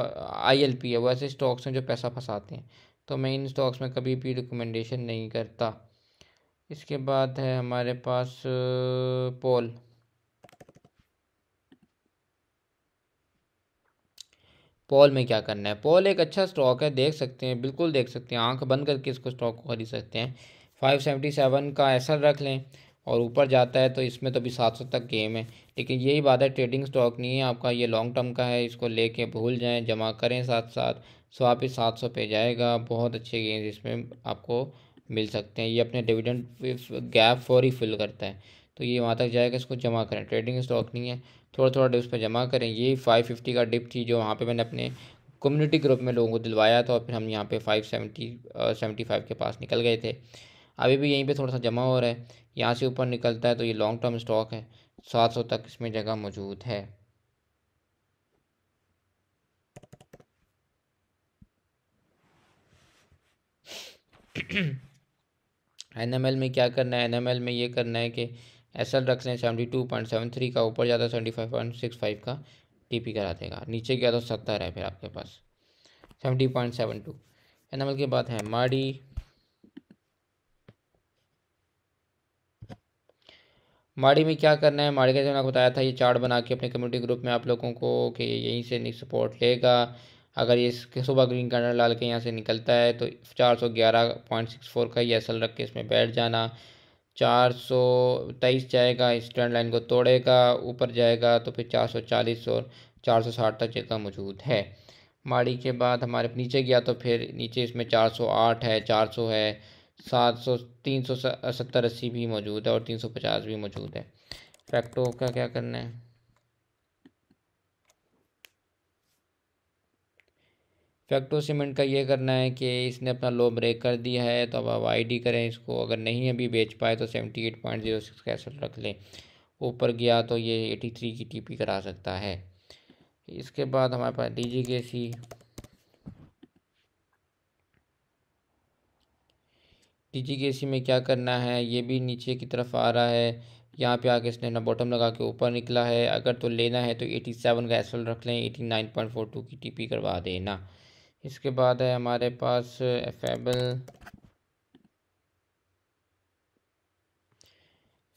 आई है वो ऐसे स्टॉक्स हैं जो पैसा फंसाते हैं तो मैं इन स्टॉक्स में कभी भी रिकमेंडेशन नहीं करता इसके बाद है हमारे पास पोल पोल में क्या करना है पोल एक अच्छा स्टॉक है देख सकते हैं बिल्कुल देख सकते हैं आंख बंद करके इसको स्टॉक को खरीद सकते हैं फाइव सेवेंटी सेवन का ऐसा रख लें और ऊपर जाता है तो इसमें तो भी सात सौ तक गेम है लेकिन यही बात है ट्रेडिंग स्टॉक नहीं है आपका ये लॉन्ग टर्म का है इसको लेके भूल जाएं जमा करें साथ साथ सो आप ये सात सौ पे जाएगा बहुत अच्छे गेंद इसमें आपको मिल सकते हैं ये अपने डिविडेंड गैप फॉर ही फिल करता है तो ये वहाँ तक जाएगा इसको जमा करें ट्रेडिंग स्टॉक नहीं है थोड़ा थोड़ा डिप्स पर जमा करें ये फाइव फिफ्टी का डिप थी जो वहाँ पे मैंने अपने कम्युनिटी ग्रुप में लोगों को दिलवाया था और फिर हम यहाँ पे फाइव सेवेंटी सेवेंटी फाइव के पास निकल गए थे अभी भी यहीं पे थोड़ा सा जमा हो रहा है यहाँ से ऊपर निकलता है तो ये लॉन्ग टर्म स्टॉक है सात सौ तक इसमें जगह मौजूद है एन एम एल में क्या करना है एन एम एल में ये करना है कि एस एल रख लें seventy two point seven three का ऊपर जाता है seventy five point six five का टी पी करा देगा नीचे गया तो सत्तर है फिर आपके पास seventy point seven two N M L के बाद है माड़ी माड़ी में क्या करना है माड़ी का जो मैंने बताया था ये चार्ट बना के अपने कम्युनिटी ग्रुप में आप लोगों को कि यहीं से सपोर्ट लेगा अगर ये सुबह ग्रीन कैंडल डाल के यहाँ से निकलता है तो चार सौ ग्यारह पॉइंट सिक्स फोर का ये e असल रख के इसमें बैठ जाना चार सौ तेईस जाएगा इस ट्रेंड लाइन को तोड़ेगा ऊपर जाएगा तो फिर चार सौ चालीस और चार सौ साठ तक जगह मौजूद है माड़ी के बाद हमारे नीचे गया तो फिर नीचे इसमें चार सौ आठ है चार सौ है सात सौ तीन सौ सत्तर अस्सी भी मौजूद है और तीन सौ पचास भी मौजूद है फैक्टो का क्या करना है फैक्टो सीमेंट का ये करना है कि इसने अपना लो ब्रेक कर दिया है तो अब आप आई डी करें इसको अगर नहीं अभी बेच पाए तो seventy eight point zero six का एसल रख लें ऊपर गया तो ये एटी थ्री की टी पी करा सकता है इसके बाद हमारे पास डी जी के सी डी जी के सी में क्या करना है ये भी नीचे की तरफ आ रहा है यहाँ पे आके इसने ना बॉटम लगा के ऊपर निकला है अगर तो लेना है तो एटी सेवन का एसल रख लें eighty nine point four two की टी पी करवा देना इसके बाद है हमारे पास एफेबल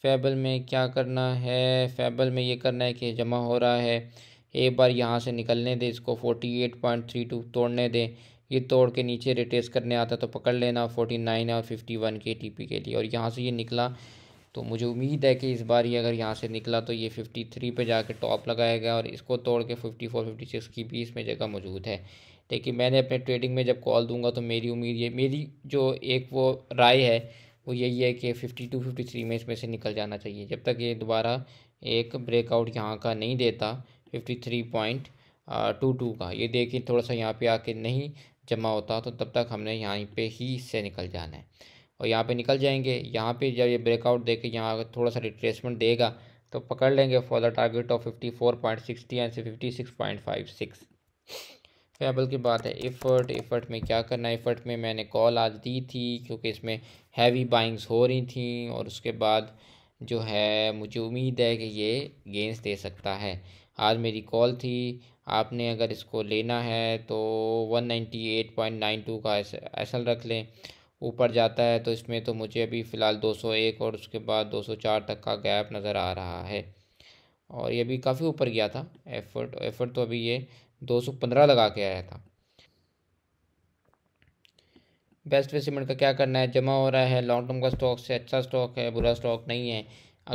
फेबल में क्या करना है फेबल में ये करना है कि जमा हो रहा है एक बार यहाँ से निकलने दें इसको forty eight point three two तोड़ने दें ये तोड़ के नीचे रिटेस करने आता तो पकड़ लेना फोर्टी नाइन और फिफ्टी वन के टी पी के लिए और यहाँ से ये निकला तो मुझे उम्मीद है कि इस बार ये अगर यहाँ से निकला तो ये फिफ्टी थ्री पर जाके टॉप लगाया गया और इसको तोड़ के फिफ्टी फोर फिफ्टी सिक्स की भी इसमें जगह मौजूद है लेकिन मैंने अपने ट्रेडिंग में जब कॉल दूंगा तो मेरी उम्मीद ये मेरी जो एक वो राय है वो यही है कि फ़िफ्टी टू फिफ्टी थ्री में इसमें से निकल जाना चाहिए जब तक ये दोबारा एक ब्रेकआउट यहाँ का नहीं देता fifty three point two two का ये देखिए थोड़ा सा यहाँ पे आके नहीं जमा होता तो तब तक हमने यहाँ पर ही इससे निकल जाना है और यहाँ पर निकल जाएंगे यहाँ पर जब ये ब्रेकआउट दे के यहाँ थोड़ा सा रिट्रेसमेंट देगा तो पकड़ लेंगे for the target of fifty four point sixty and से fifty six point five six फेबल की बात है एफ़र्ट एफ़र्ट में क्या करना है एफ़र्ट में मैंने कॉल आज दी थी क्योंकि इसमें हैवी बाइंग्स हो रही थी और उसके बाद जो है मुझे उम्मीद है कि ये गेंस दे सकता है आज मेरी कॉल थी आपने अगर इसको लेना है तो 198.92 का एस रख लें ऊपर जाता है तो इसमें तो मुझे अभी फ़िलहाल 201 और उसके बाद 204 तक का गैप नज़र आ रहा है और ये अभी काफ़ी ऊपर गया था एफर्ट एफर्ट तो अभी ये 215 लगा के आया था बेस्ट वे सीमेंट का क्या करना है जमा हो रहा है लॉन्ग टर्म का स्टॉक से अच्छा स्टॉक है बुरा स्टॉक नहीं है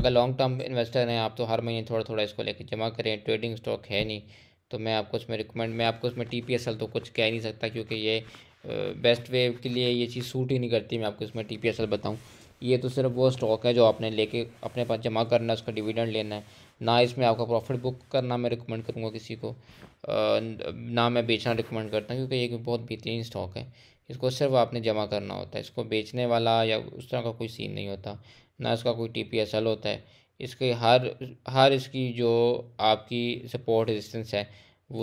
अगर लॉन्ग टर्म इन्वेस्टर हैं आप तो हर महीने थोड़ा थोड़ा इसको लेकर जमा करें ट्रेडिंग स्टॉक है नहीं तो मैं आपको उसमें रिकमेंड मैं आपको उसमें टी पी एस एल तो कुछ कह नहीं सकता क्योंकि ये बेस्ट वे के लिए ये चीज़ सूट ही नहीं करती मैं आपको इसमें टी पी एस एल बताऊँ ये तो सिर्फ वो स्टॉक है जो आपने लेके अपने पास जमा करना है उसका डिविडेंड लेना है ना इसमें आपका प्रॉफिट बुक करना मैं रिकमेंड करूँगा किसी को ना मैं बेचना रिकमेंड करता हूँ क्योंकि ये बहुत बेहतरीन स्टॉक है इसको सिर्फ आपने जमा करना होता है इसको बेचने वाला या उस तरह का कोई सीन नहीं होता ना इसका कोई टी पी एस एल होता है इसके हर हर इसकी जो आपकी सपोर्ट रेजिस्टेंस है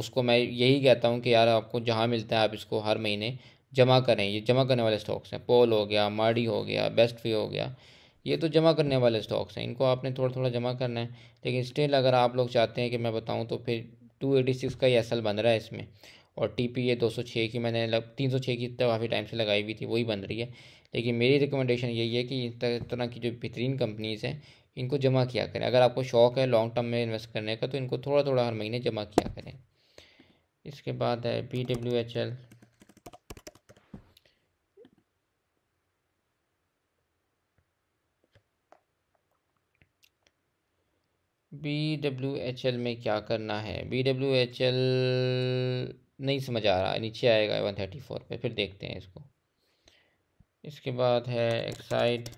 उसको मैं यही कहता हूँ कि यार आपको जहाँ मिलता है आप इसको हर महीने जमा करें ये जमा करने वाले स्टॉक्स हैं पोल हो गया माड़ी हो गया बेस्ट फी हो गया ये तो जमा करने वाले स्टॉक्स हैं इनको आपने थोड़ा थोड़ा जमा करना है लेकिन स्टिल अगर आप लोग चाहते हैं कि मैं बताऊँ तो फिर टू एटी सिक्स का ही असल बन रहा है इसमें और टी पी ये दो सौ छः की मैंने लग तीन सौ छः की तो काफ़ी टाइम से लगाई हुई थी वही बन रही है लेकिन मेरी रिकमेंडेशन यही है कि इस तरह की जो बेहतरीन कंपनीज़ हैं इनको जमा किया करें अगर आपको शौक है लॉन्ग टर्म में इन्वेस्ट करने का तो इनको थोड़ा थोड़ा हर महीने जमा किया करें इसके बाद है B W H L B W H L में क्या करना है बी डब्ल्यू एच एल नहीं समझ आ रहा नीचे आएगा वन थर्टी फोर पर फिर देखते हैं इसको इसके बाद है एक्साइड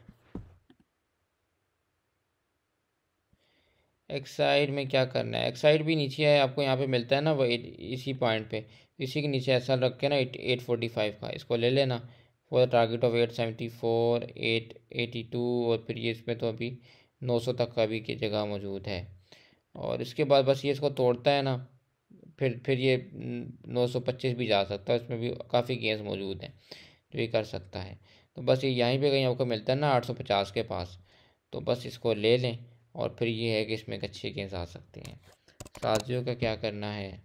एक्साइड में क्या करना है एक्साइड भी नीचे है आपको यहाँ पे मिलता है ना वो इसी पॉइंट पे इसी के नीचे ऐसा रख के ना एट एट फोर्टी फाइव का इसको ले लेना for target of eight seventy four eight eighty two और फिर ये इसमें तो अभी 900 तक का भी की जगह मौजूद है और इसके बाद बस ये इसको तोड़ता है ना फिर फिर ये 925 भी जा सकता है इसमें भी काफ़ी गेंस मौजूद हैं जो तो ये कर सकता है तो बस ये यहीं पे कहीं आपको मिलता है ना 850 के पास तो बस इसको ले लें और फिर ये है कि इसमें एक अच्छी गेंस आ सकती हैं साजियों का क्या करना है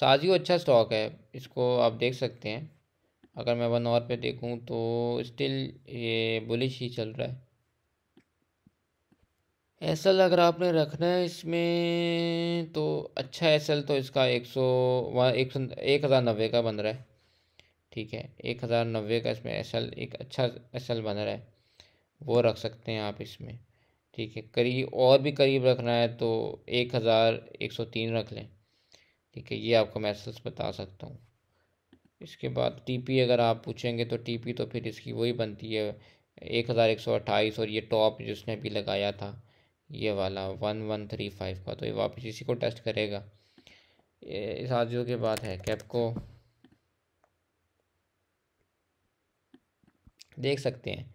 साजियो अच्छा स्टॉक है इसको आप देख सकते हैं अगर मैं वन आवर पे देखूं तो स्टिल ये बुलिश ही चल रहा है एस एल अगर आपने रखना है इसमें तो अच्छा एस एल तो इसका एक सौ एक सौ एक हज़ार नब्बे का बन रहा है ठीक है एक हज़ार नब्बे का इसमें एस एल एक अच्छा एस एल बन रहा है वो रख सकते हैं आप इसमें ठीक है करीब और भी करीब रखना है तो एक हज़ार एक सौ तीन रख लें ठीक है ये आपको मैं बता सकता हूँ इसके बाद टीपी अगर आप पूछेंगे तो टीपी तो फिर इसकी वही बनती है एक हज़ार एक सौ अट्ठाईस और ये टॉप जिसने भी लगाया था ये वाला वन वन थ्री फाइव का तो ये वापस इसी को टेस्ट करेगा इस आजियो के बाद है कैपको देख सकते हैं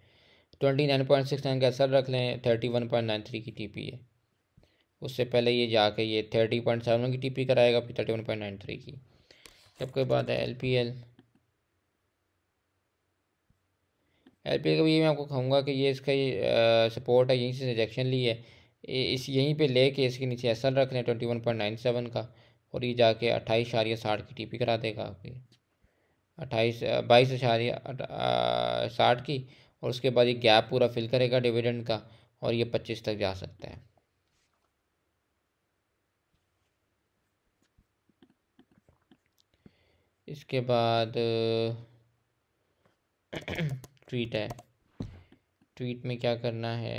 twenty nine point six nine का असर रख लें thirty one point nine three की टीपी है उससे पहले ये जाके ये थर्टी पॉइंट सेवन की टीपी कराएगा फिर thirty one point nine three की सबके बाद है L P L L P L का भी मैं आपको कहूँगा कि ये इसका ये सपोर्ट है यहीं से रिजेक्शन ली है इस यहीं पे लेके इसके नीचे एस एल रख लें twenty one point nine seven का और ये जाके अट्ठाईस अशारिया साठ की टी पी करा देगा आपकी अट्ठाईस बाईस अशारिया साठ की और उसके बाद ये गैप पूरा फिल करेगा डिविडेंड का और ये पच्चीस तक जा सकता है इसके बाद ट्वीट है ट्वीट में क्या करना है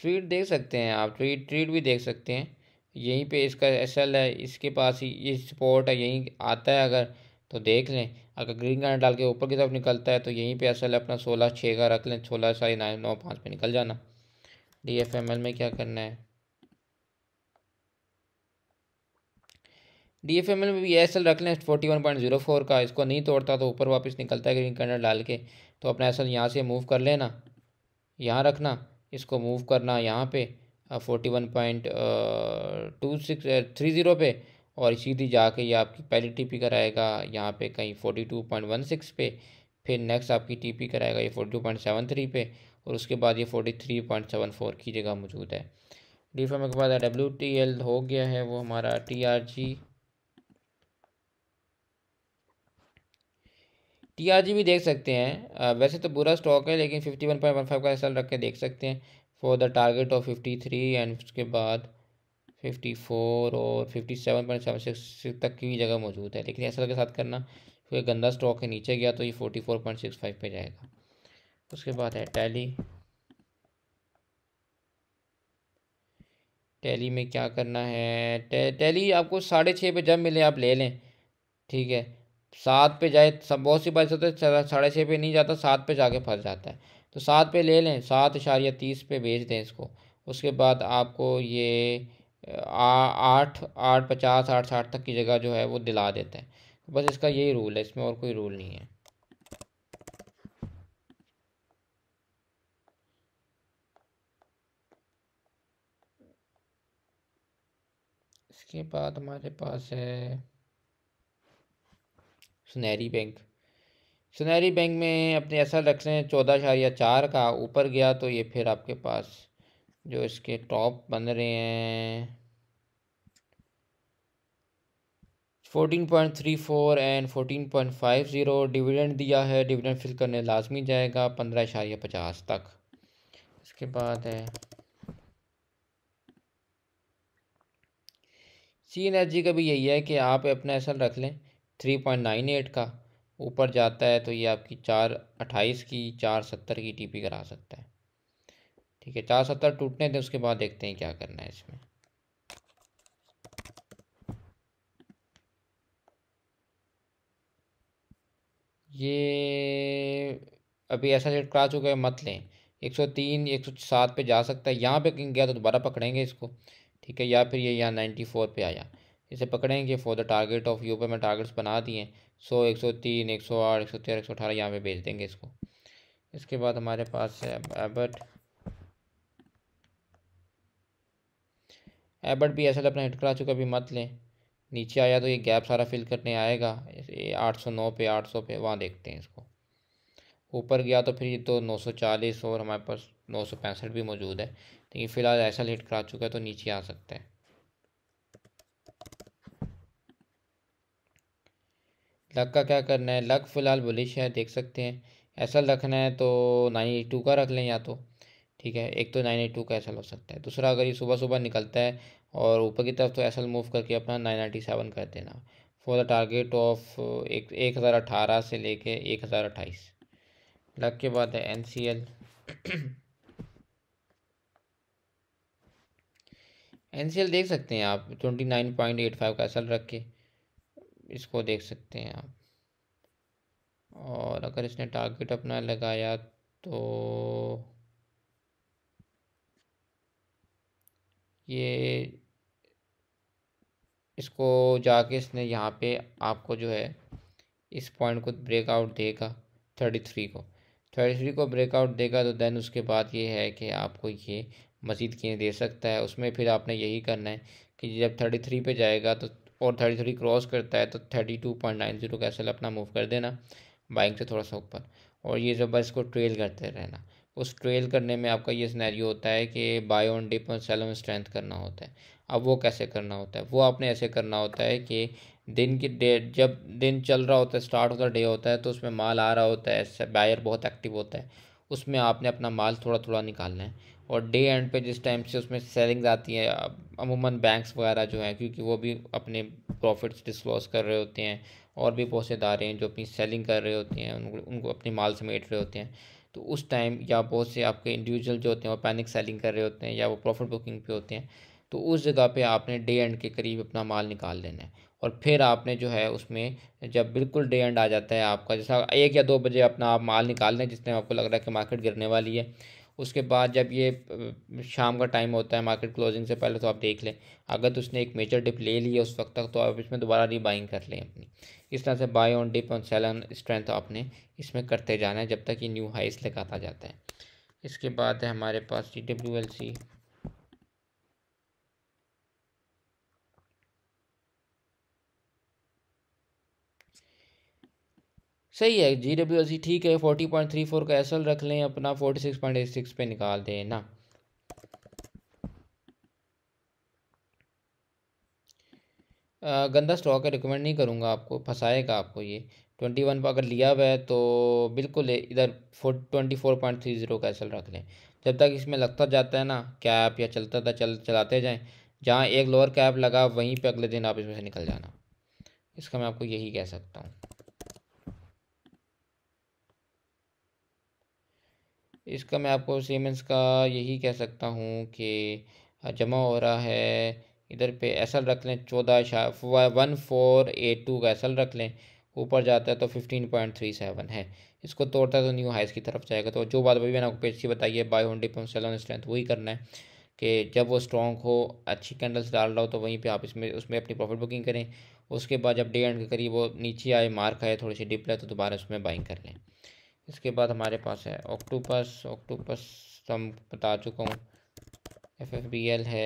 ट्वीट देख सकते हैं आप ट्वीट ट्वीट भी देख सकते हैं यहीं पे इसका एल है इसके पास ही ये सपोर्ट है यहीं आता है अगर तो देख लें अगर ग्रीन कार्ड डाल के ऊपर की तरफ निकलता है तो यहीं पे असल अपना सोलह छः का रख लें सोलह साढ़े नौ पाँच पे निकल जाना डी एफ एम एल में क्या करना है डी एफ एम एल में भी एस एल रख लें forty one point zero four का इसको नहीं तोड़ता तो ऊपर वापस निकलता है ग्रीन कलर डाल के तो अपना एस एल यहाँ से मूव कर लेना यहाँ रखना इसको मूव करना यहाँ पे forty one point two six three zero पे और सीधी जाके ये आपकी पहली टी पी कराएगा यहाँ पे कहीं forty two point one six पे फिर नेक्स्ट आपकी टी पी कराएगा ये forty two point seven three पे और उसके बाद ये forty three point seven four की जगह मौजूद है डी के बाद डब्ल्यू टी एल हो गया है वो हमारा T R G T G भी देख सकते हैं वैसे तो बुरा स्टॉक है लेकिन fifty one point one five का एस रख के देख सकते हैं for the target of fifty three and उसके बाद फिफ्टी फोर और fifty seven point seven six तक की भी जगह मौजूद है लेकिन ऐसा के साथ करना क्योंकि गंदा स्टॉक है नीचे गया तो ये forty four point six five पर जाएगा उसके बाद है टैली टैली में क्या करना है टैली आपको साढ़े छः पे जब मिले आप ले लें ठीक है सात पे जाए बहुत सी बार होते तो साढ़े छः पे नहीं जाता सात पे जाके फंस जाता है तो सात पे ले लें सात इशारिया तीस पे भेज दें इसको उसके बाद आपको ये आठ आठ पचास आठ साठ तक की जगह जो है वो दिला देते हैं तो बस इसका यही रूल है इसमें और कोई रूल नहीं है इसके बाद हमारे पास है सुनहरी बैंक सुनहरी बैंक में अपने ऐसा रख रहे हैं चौदह शारिया चार का ऊपर गया तो ये फिर आपके पास जो इसके टॉप बन रहे हैं fourteen point three four and fourteen point five zero dividend दिया है डिविडेंड फिल करने लाजमी जाएगा पंद्रह इशारिया पचास तक इसके बाद है सी एन एच जी का भी यही है कि आप अपना असल रख लें थ्री पॉइंट नाइन एट का ऊपर जाता है तो ये आपकी चार अट्ठाईस की चार सत्तर की टी पी करा सकता है ठीक है चार सत्तर टूटने दें उसके बाद देखते हैं क्या करना है इसमें ये अभी ऐसा सेट करा चुका है मत लें एक सौ तीन एक सौ सात पर जा सकता है यहाँ पे कहीं गया तो दोबारा पकड़ेंगे इसको ठीक है या फिर ये यहाँ नाइन्टी फोर पर आया इसे पकड़ेंगे फॉर द टारगेट ऑफ यू पे में टारगेट्स बना दिए सौ एक सौ तीन एक सौ आठ एक सौ तेरह एक सौ अठारह यहाँ पर भेज देंगे इसको इसके बाद हमारे पास है एबट एबट भी ऐसा अपना हिट करा चुका भी मत लें नीचे आया तो ये गैप सारा फिल करने आएगा आठ सौ नौ पे आठ सौ पे वहाँ देखते हैं इसको ऊपर गया तो फिर ये तो नौ सौ चालीस और हमारे पास नौ सौ पैंसठ भी मौजूद है लेकिन तो फ़िलहाल ऐसा हिट करा चुका है तो नीचे आ सकता है लक का क्या करना है लक फ़िलहाल बुलिश है देख सकते हैं ऐसा रखना है तो नाइन टू का रख लें या तो ठीक है एक तो नाइन एट टू का एसल हो सकता है दूसरा अगर ये सुबह सुबह निकलता है और ऊपर की तरफ तो ऐसा मूव करके अपना नाइन नाइन्टी सेवन कर देना फॉर द टारगेट ऑफ एक एक हज़ार अठारह से लेके एक हज़ार अट्ठाईस लग के बाद है N C L N C L देख सकते हैं आप twenty nine point eight five का एसल रख के इसको देख सकते हैं आप और अगर इसने टारगेट अपना लगाया तो ये इसको जाके इसने यहाँ पे आपको जो है इस पॉइंट को ब्रेकआउट देगा थर्टी थ्री को थर्टी थ्री को ब्रेकआउट देगा तो देन उसके बाद ये है कि आपको ये मज़ीद किए दे सकता है उसमें फिर आपने यही करना है कि जब थर्टी थ्री पर जाएगा तो और थर्टी थ्री क्रॉस करता है तो thirty two point nine zero का सेल अपना मूव कर देना बाइक से थोड़ा सा ऊपर और ये जब बस को ट्रेल करते रहना उस ट्रेल करने में आपका ये स्नैरियो होता है कि बाय ऑन डिप और सेल ऑन स्ट्रेंथ करना होता है अब वो कैसे करना होता है वो आपने ऐसे करना होता है कि दिन की डे जब दिन चल रहा होता है स्टार्ट होता डे होता है तो उसमें माल आ रहा होता है बायर बहुत एक्टिव होता है उसमें आपने अपना माल थोड़ा थोड़ा निकालना है और डे एंड पे जिस टाइम से उसमें सेलिंग्स आती है अमूमन बैंक्स वगैरह जो हैं क्योंकि वो भी अपने प्रॉफिट्स डिस्क्लोज कर रहे होते हैं और भी बहुत से दारे हैं जो अपनी सेलिंग कर रहे होते हैं उनको उनको अपने माल समेट रहे होते हैं तो उस टाइम या बहुत से आपके इंडिविजुअल जो होते हैं वो पैनिक सेलिंग कर रहे होते हैं या वो प्रॉफिट बुकिंग पे होते हैं तो उस जगह पे आपने डे एंड के करीब अपना माल निकाल लेना है और फिर आपने जो है उसमें जब बिल्कुल डे एंड आ जाता है आपका जैसा एक या दो बजे अपना आप माल निकाल लें जिस टाइम आपको लग रहा है कि मार्केट गिरने वाली है उसके बाद जब ये शाम का टाइम होता है मार्केट क्लोजिंग से पहले तो आप देख लें अगर तो उसने एक मेजर डिप ले लिया उस वक्त तक तो आप इसमें दोबारा रीबाइंग कर लें अपनी इस तरह से buy on dip on sell on strength आपने इसमें करते जाना है जब तक ये न्यू हाइस लगाता जाता है इसके बाद है हमारे पास टी डब्ल्यू एल सी सही है जी डब्ल्यू एस ठीक है फोर्टी पॉइंट थ्री फोर का एस रख लें अपना forty six point eight six पे निकाल दें ना गंदा स्टॉक है रिकमेंड नहीं करूँगा आपको फंसाएगा आपको ये ट्वेंटी वन पर अगर लिया हुआ है तो बिल्कुल इधर four twenty four point three zero का एसल रख लें जब तक इसमें लगता जाता है ना कैप या चलता था चल चलाते जाएं जहाँ एक लोअर कैप लगा वहीं पे अगले दिन आप इसमें से निकल जाना इसका मैं आपको यही कह सकता हूँ इसका मैं आपको सीमेंस का यही कह सकता हूँ कि जमा हो रहा है इधर पे एस एल रख लें चौदह वन फोर एट टू का एस एल रख लें ऊपर जाता है तो फिफ्टीन पॉइंट थ्री सेवन है इसको तोड़ता है तो न्यू हाइस की तरफ जाएगा तो जो बात अभी मैंने आपको पेज बताई है बाई होंडी पंप सेलन स्ट्रेंथ वही करना है कि जब वो स्ट्रॉन्ग हो अच्छी कैंडल्स डाल रहा हो तो वहीं पे आप इसमें उसमें अपनी प्रॉफिट बुकिंग करें उसके बाद जब डे एंड के करीब वो नीचे आए मार्क आए थोड़ी सी डिप लगे तो दोबारा उसमें बाइंग कर लें इसके बाद हमारे पास है ऑक्टोपस ऑक्टोपस तो हम बता चुका हूँ एफ एफ बी एल है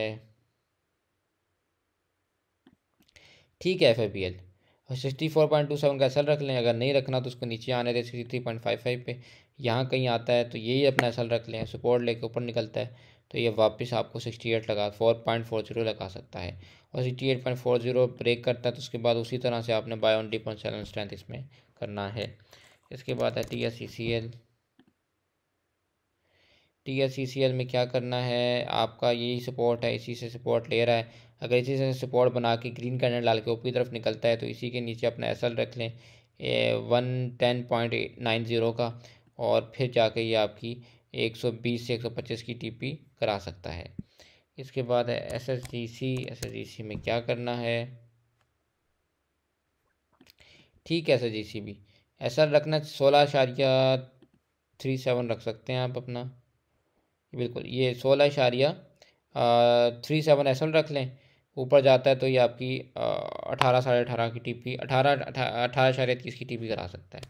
ठीक है एफ एफ बी एल और sixty four point two seven का एस एल रख लें अगर नहीं रखना तो उसको नीचे आने दें sixty three point five five पर यहाँ कहीं आता है तो यही अपना एस एल रख लें सपोर्ट लेके ऊपर निकलता है तो ये वापस आपको सिक्सटी एट लगा फोर पॉइंट फोर जीरो लगा सकता है और sixty eight point four zero break करता है तो उसके बाद उसी तरह से आपने buy on D point seven strength इसमें करना है इसके बाद है T S C C L T S C C L में क्या करना है आपका यही सपोर्ट है इसी से सपोर्ट ले रहा है अगर इसी से सपोर्ट बना के ग्रीन कैंडल डाल के ऊपर की तरफ निकलता है तो इसी के नीचे अपना एस रख लें one ten point nine zero का और फिर जाके ये आपकी एक सौ बीस से एक सौ पच्चीस की टी पी करा सकता है इसके बाद है S S D C S S D C में क्या करना है ठीक है एस एस डी सी भी ऐसा रखना सोलह इशारिया थ्री सेवन रख सकते हैं आप अपना बिल्कुल ये सोलह इशारिया थ्री सेवन एस रख लें ऊपर जाता है तो ये आपकी अठारह साढ़े अठारह की टी पी अठारह अठारह इशारे तीस की टी पी करा सकता है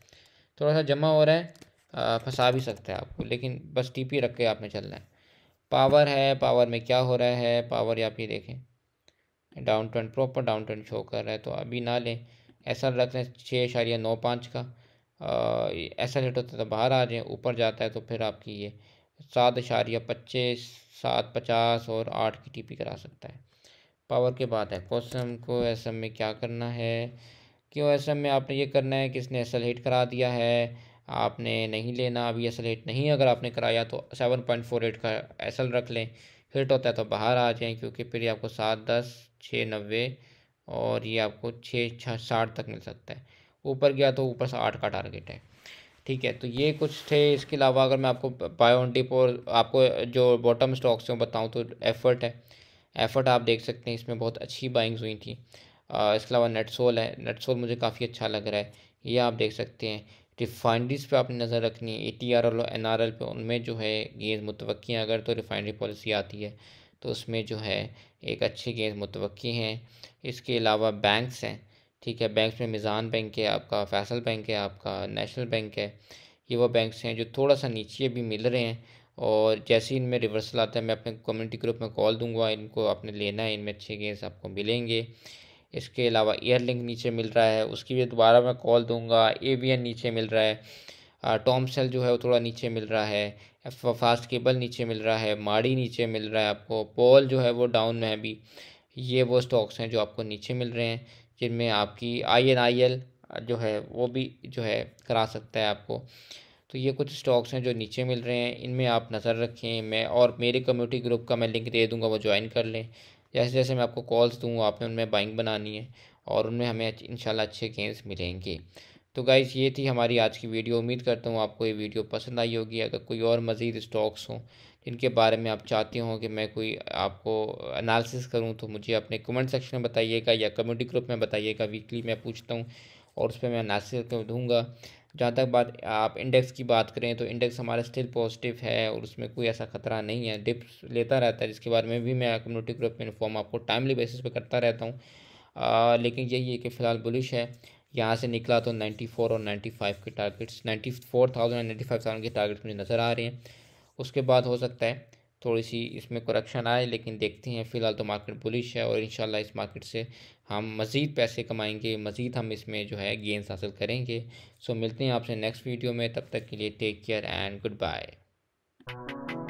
थोड़ा सा जमा हो रहा है फंसा भी सकता है आपको लेकिन बस टी पी रख के आपने चलना है पावर है पावर में क्या हो रहा है पावर आप ये देखें down trend proper down trend show कर रहा है तो अभी ना लें एस आर रख लें छः इशारिया नौ पाँच का एस आर रेट होता है तो बाहर आ जाए ऊपर जाता है तो फिर आपकी ये सात इशारिया पच्चीस सात पचास और आठ की टीपी करा सकता है पावर के बाद है क्वेश्चन को एस एम में क्या करना है क्यों एस एम में आपने ये करना है कि इसने एस हिट करा दिया है आपने नहीं लेना अभी एस हिट नहीं अगर आपने कराया तो सेवन पॉइंट फोर एट का एस एल रख लें हिट तो होता है तो बाहर आ जाएँ क्योंकि फिर आपको सात दस छः नब्बे और ये आपको छः छः साठ तक मिल सकता है ऊपर गया तो ऊपर से आठ का टारगेट है ठीक है तो ये कुछ थे इसके अलावा अगर मैं आपको बायोटिप और आपको जो बॉटम स्टॉक्स हैं बताऊँ तो एफर्ट है एफर्ट आप देख सकते हैं इसमें बहुत अच्छी बाइंग्स हुई थी आ, इसके अलावा नेटसोल है नेटसोल मुझे काफ़ी अच्छा लग रहा है ये आप देख सकते हैं रिफाइनरीज पे आपने नज़र रखनी है ए टी आर एल और एन आर एल पर उनमें जो है ये मुतवक़ अगर तो रिफाइनरी पॉलिसी आती है तो उसमें जो है एक अच्छी गेंद मुतव हैं इसके अलावा बैंक्स हैं ठीक है बैंक्स में मिज़ान बैंक है आपका फैसल बैंक है आपका नेशनल बैंक है ये वो बैंक्स हैं जो थोड़ा सा नीचे भी मिल रहे हैं और जैसे ही इनमें रिवर्सल आता है मैं अपने कम्युनिटी ग्रुप में कॉल दूंगा इनको आपने लेना है इनमें अच्छे गेंस आपको मिलेंगे इसके अलावा एयरलिंग नीचे मिल रहा है उसकी भी दोबारा मैं कॉल दूँगा ए नीचे मिल रहा है टॉम सेल जो है वो थोड़ा नीचे मिल रहा है फास्ट केबल नीचे मिल रहा है माड़ी नीचे मिल रहा है आपको पोल जो है वो डाउन में है ये वो स्टॉक्स हैं जो आपको नीचे मिल रहे हैं जिनमें आपकी आई एन आई एल जो है वो भी जो है करा सकता है आपको तो ये कुछ स्टॉक्स हैं जो नीचे मिल रहे हैं इनमें आप नज़र रखें मैं और मेरे कम्युनिटी ग्रुप का मैं लिंक दे दूँगा वो ज्वाइन कर लें जैसे जैसे मैं आपको कॉल्स दूँ आपने उनमें बाइंग बनानी है और उनमें हमें इन अच्छे गेंस मिलेंगे तो गाइज़ ये थी हमारी आज की वीडियो उम्मीद करता हूँ आपको ये वीडियो पसंद आई होगी अगर कोई और मज़ीद स्टॉक्स हों जिनके बारे में आप चाहते हों कि मैं कोई आपको एनालिसिस करूँ तो मुझे अपने कमेंट सेक्शन में बताइएगा या कम्युनिटी ग्रुप में बताइएगा वीकली मैं पूछता हूँ और उस पर मैं एनालिसिस कर दूँगा जहाँ तक बात आप इंडेक्स की बात करें तो इंडेक्स हमारा स्टिल पॉजिटिव है और उसमें कोई ऐसा खतरा नहीं है डिप्स लेता रहता है जिसके बारे में भी मैं कम्युनिटी ग्रुप में इन्फॉर्म आपको टाइमली बेसिस पे करता रहता हूँ लेकिन यही है कि फ़िलहाल बुलिश है यहाँ से निकला तो नाइन्टी फोर और नाइन्टी फाइव के टारगेट्स नाइन्टी फोर थाउजेंड और थाउज़ेंड के टारगेट्स मुझे नज़र आ रहे हैं उसके बाद हो सकता है थोड़ी सी इसमें करेक्शन आए लेकिन देखते हैं फ़िलहाल तो मार्केट बुलिश है और इन इस मार्केट से हम मज़ीद पैसे कमाएंगे मज़ीद हम इसमें जो है गेंस हासिल करेंगे सो मिलते हैं आपसे नेक्स्ट वीडियो में तब तक के लिए take care and good bye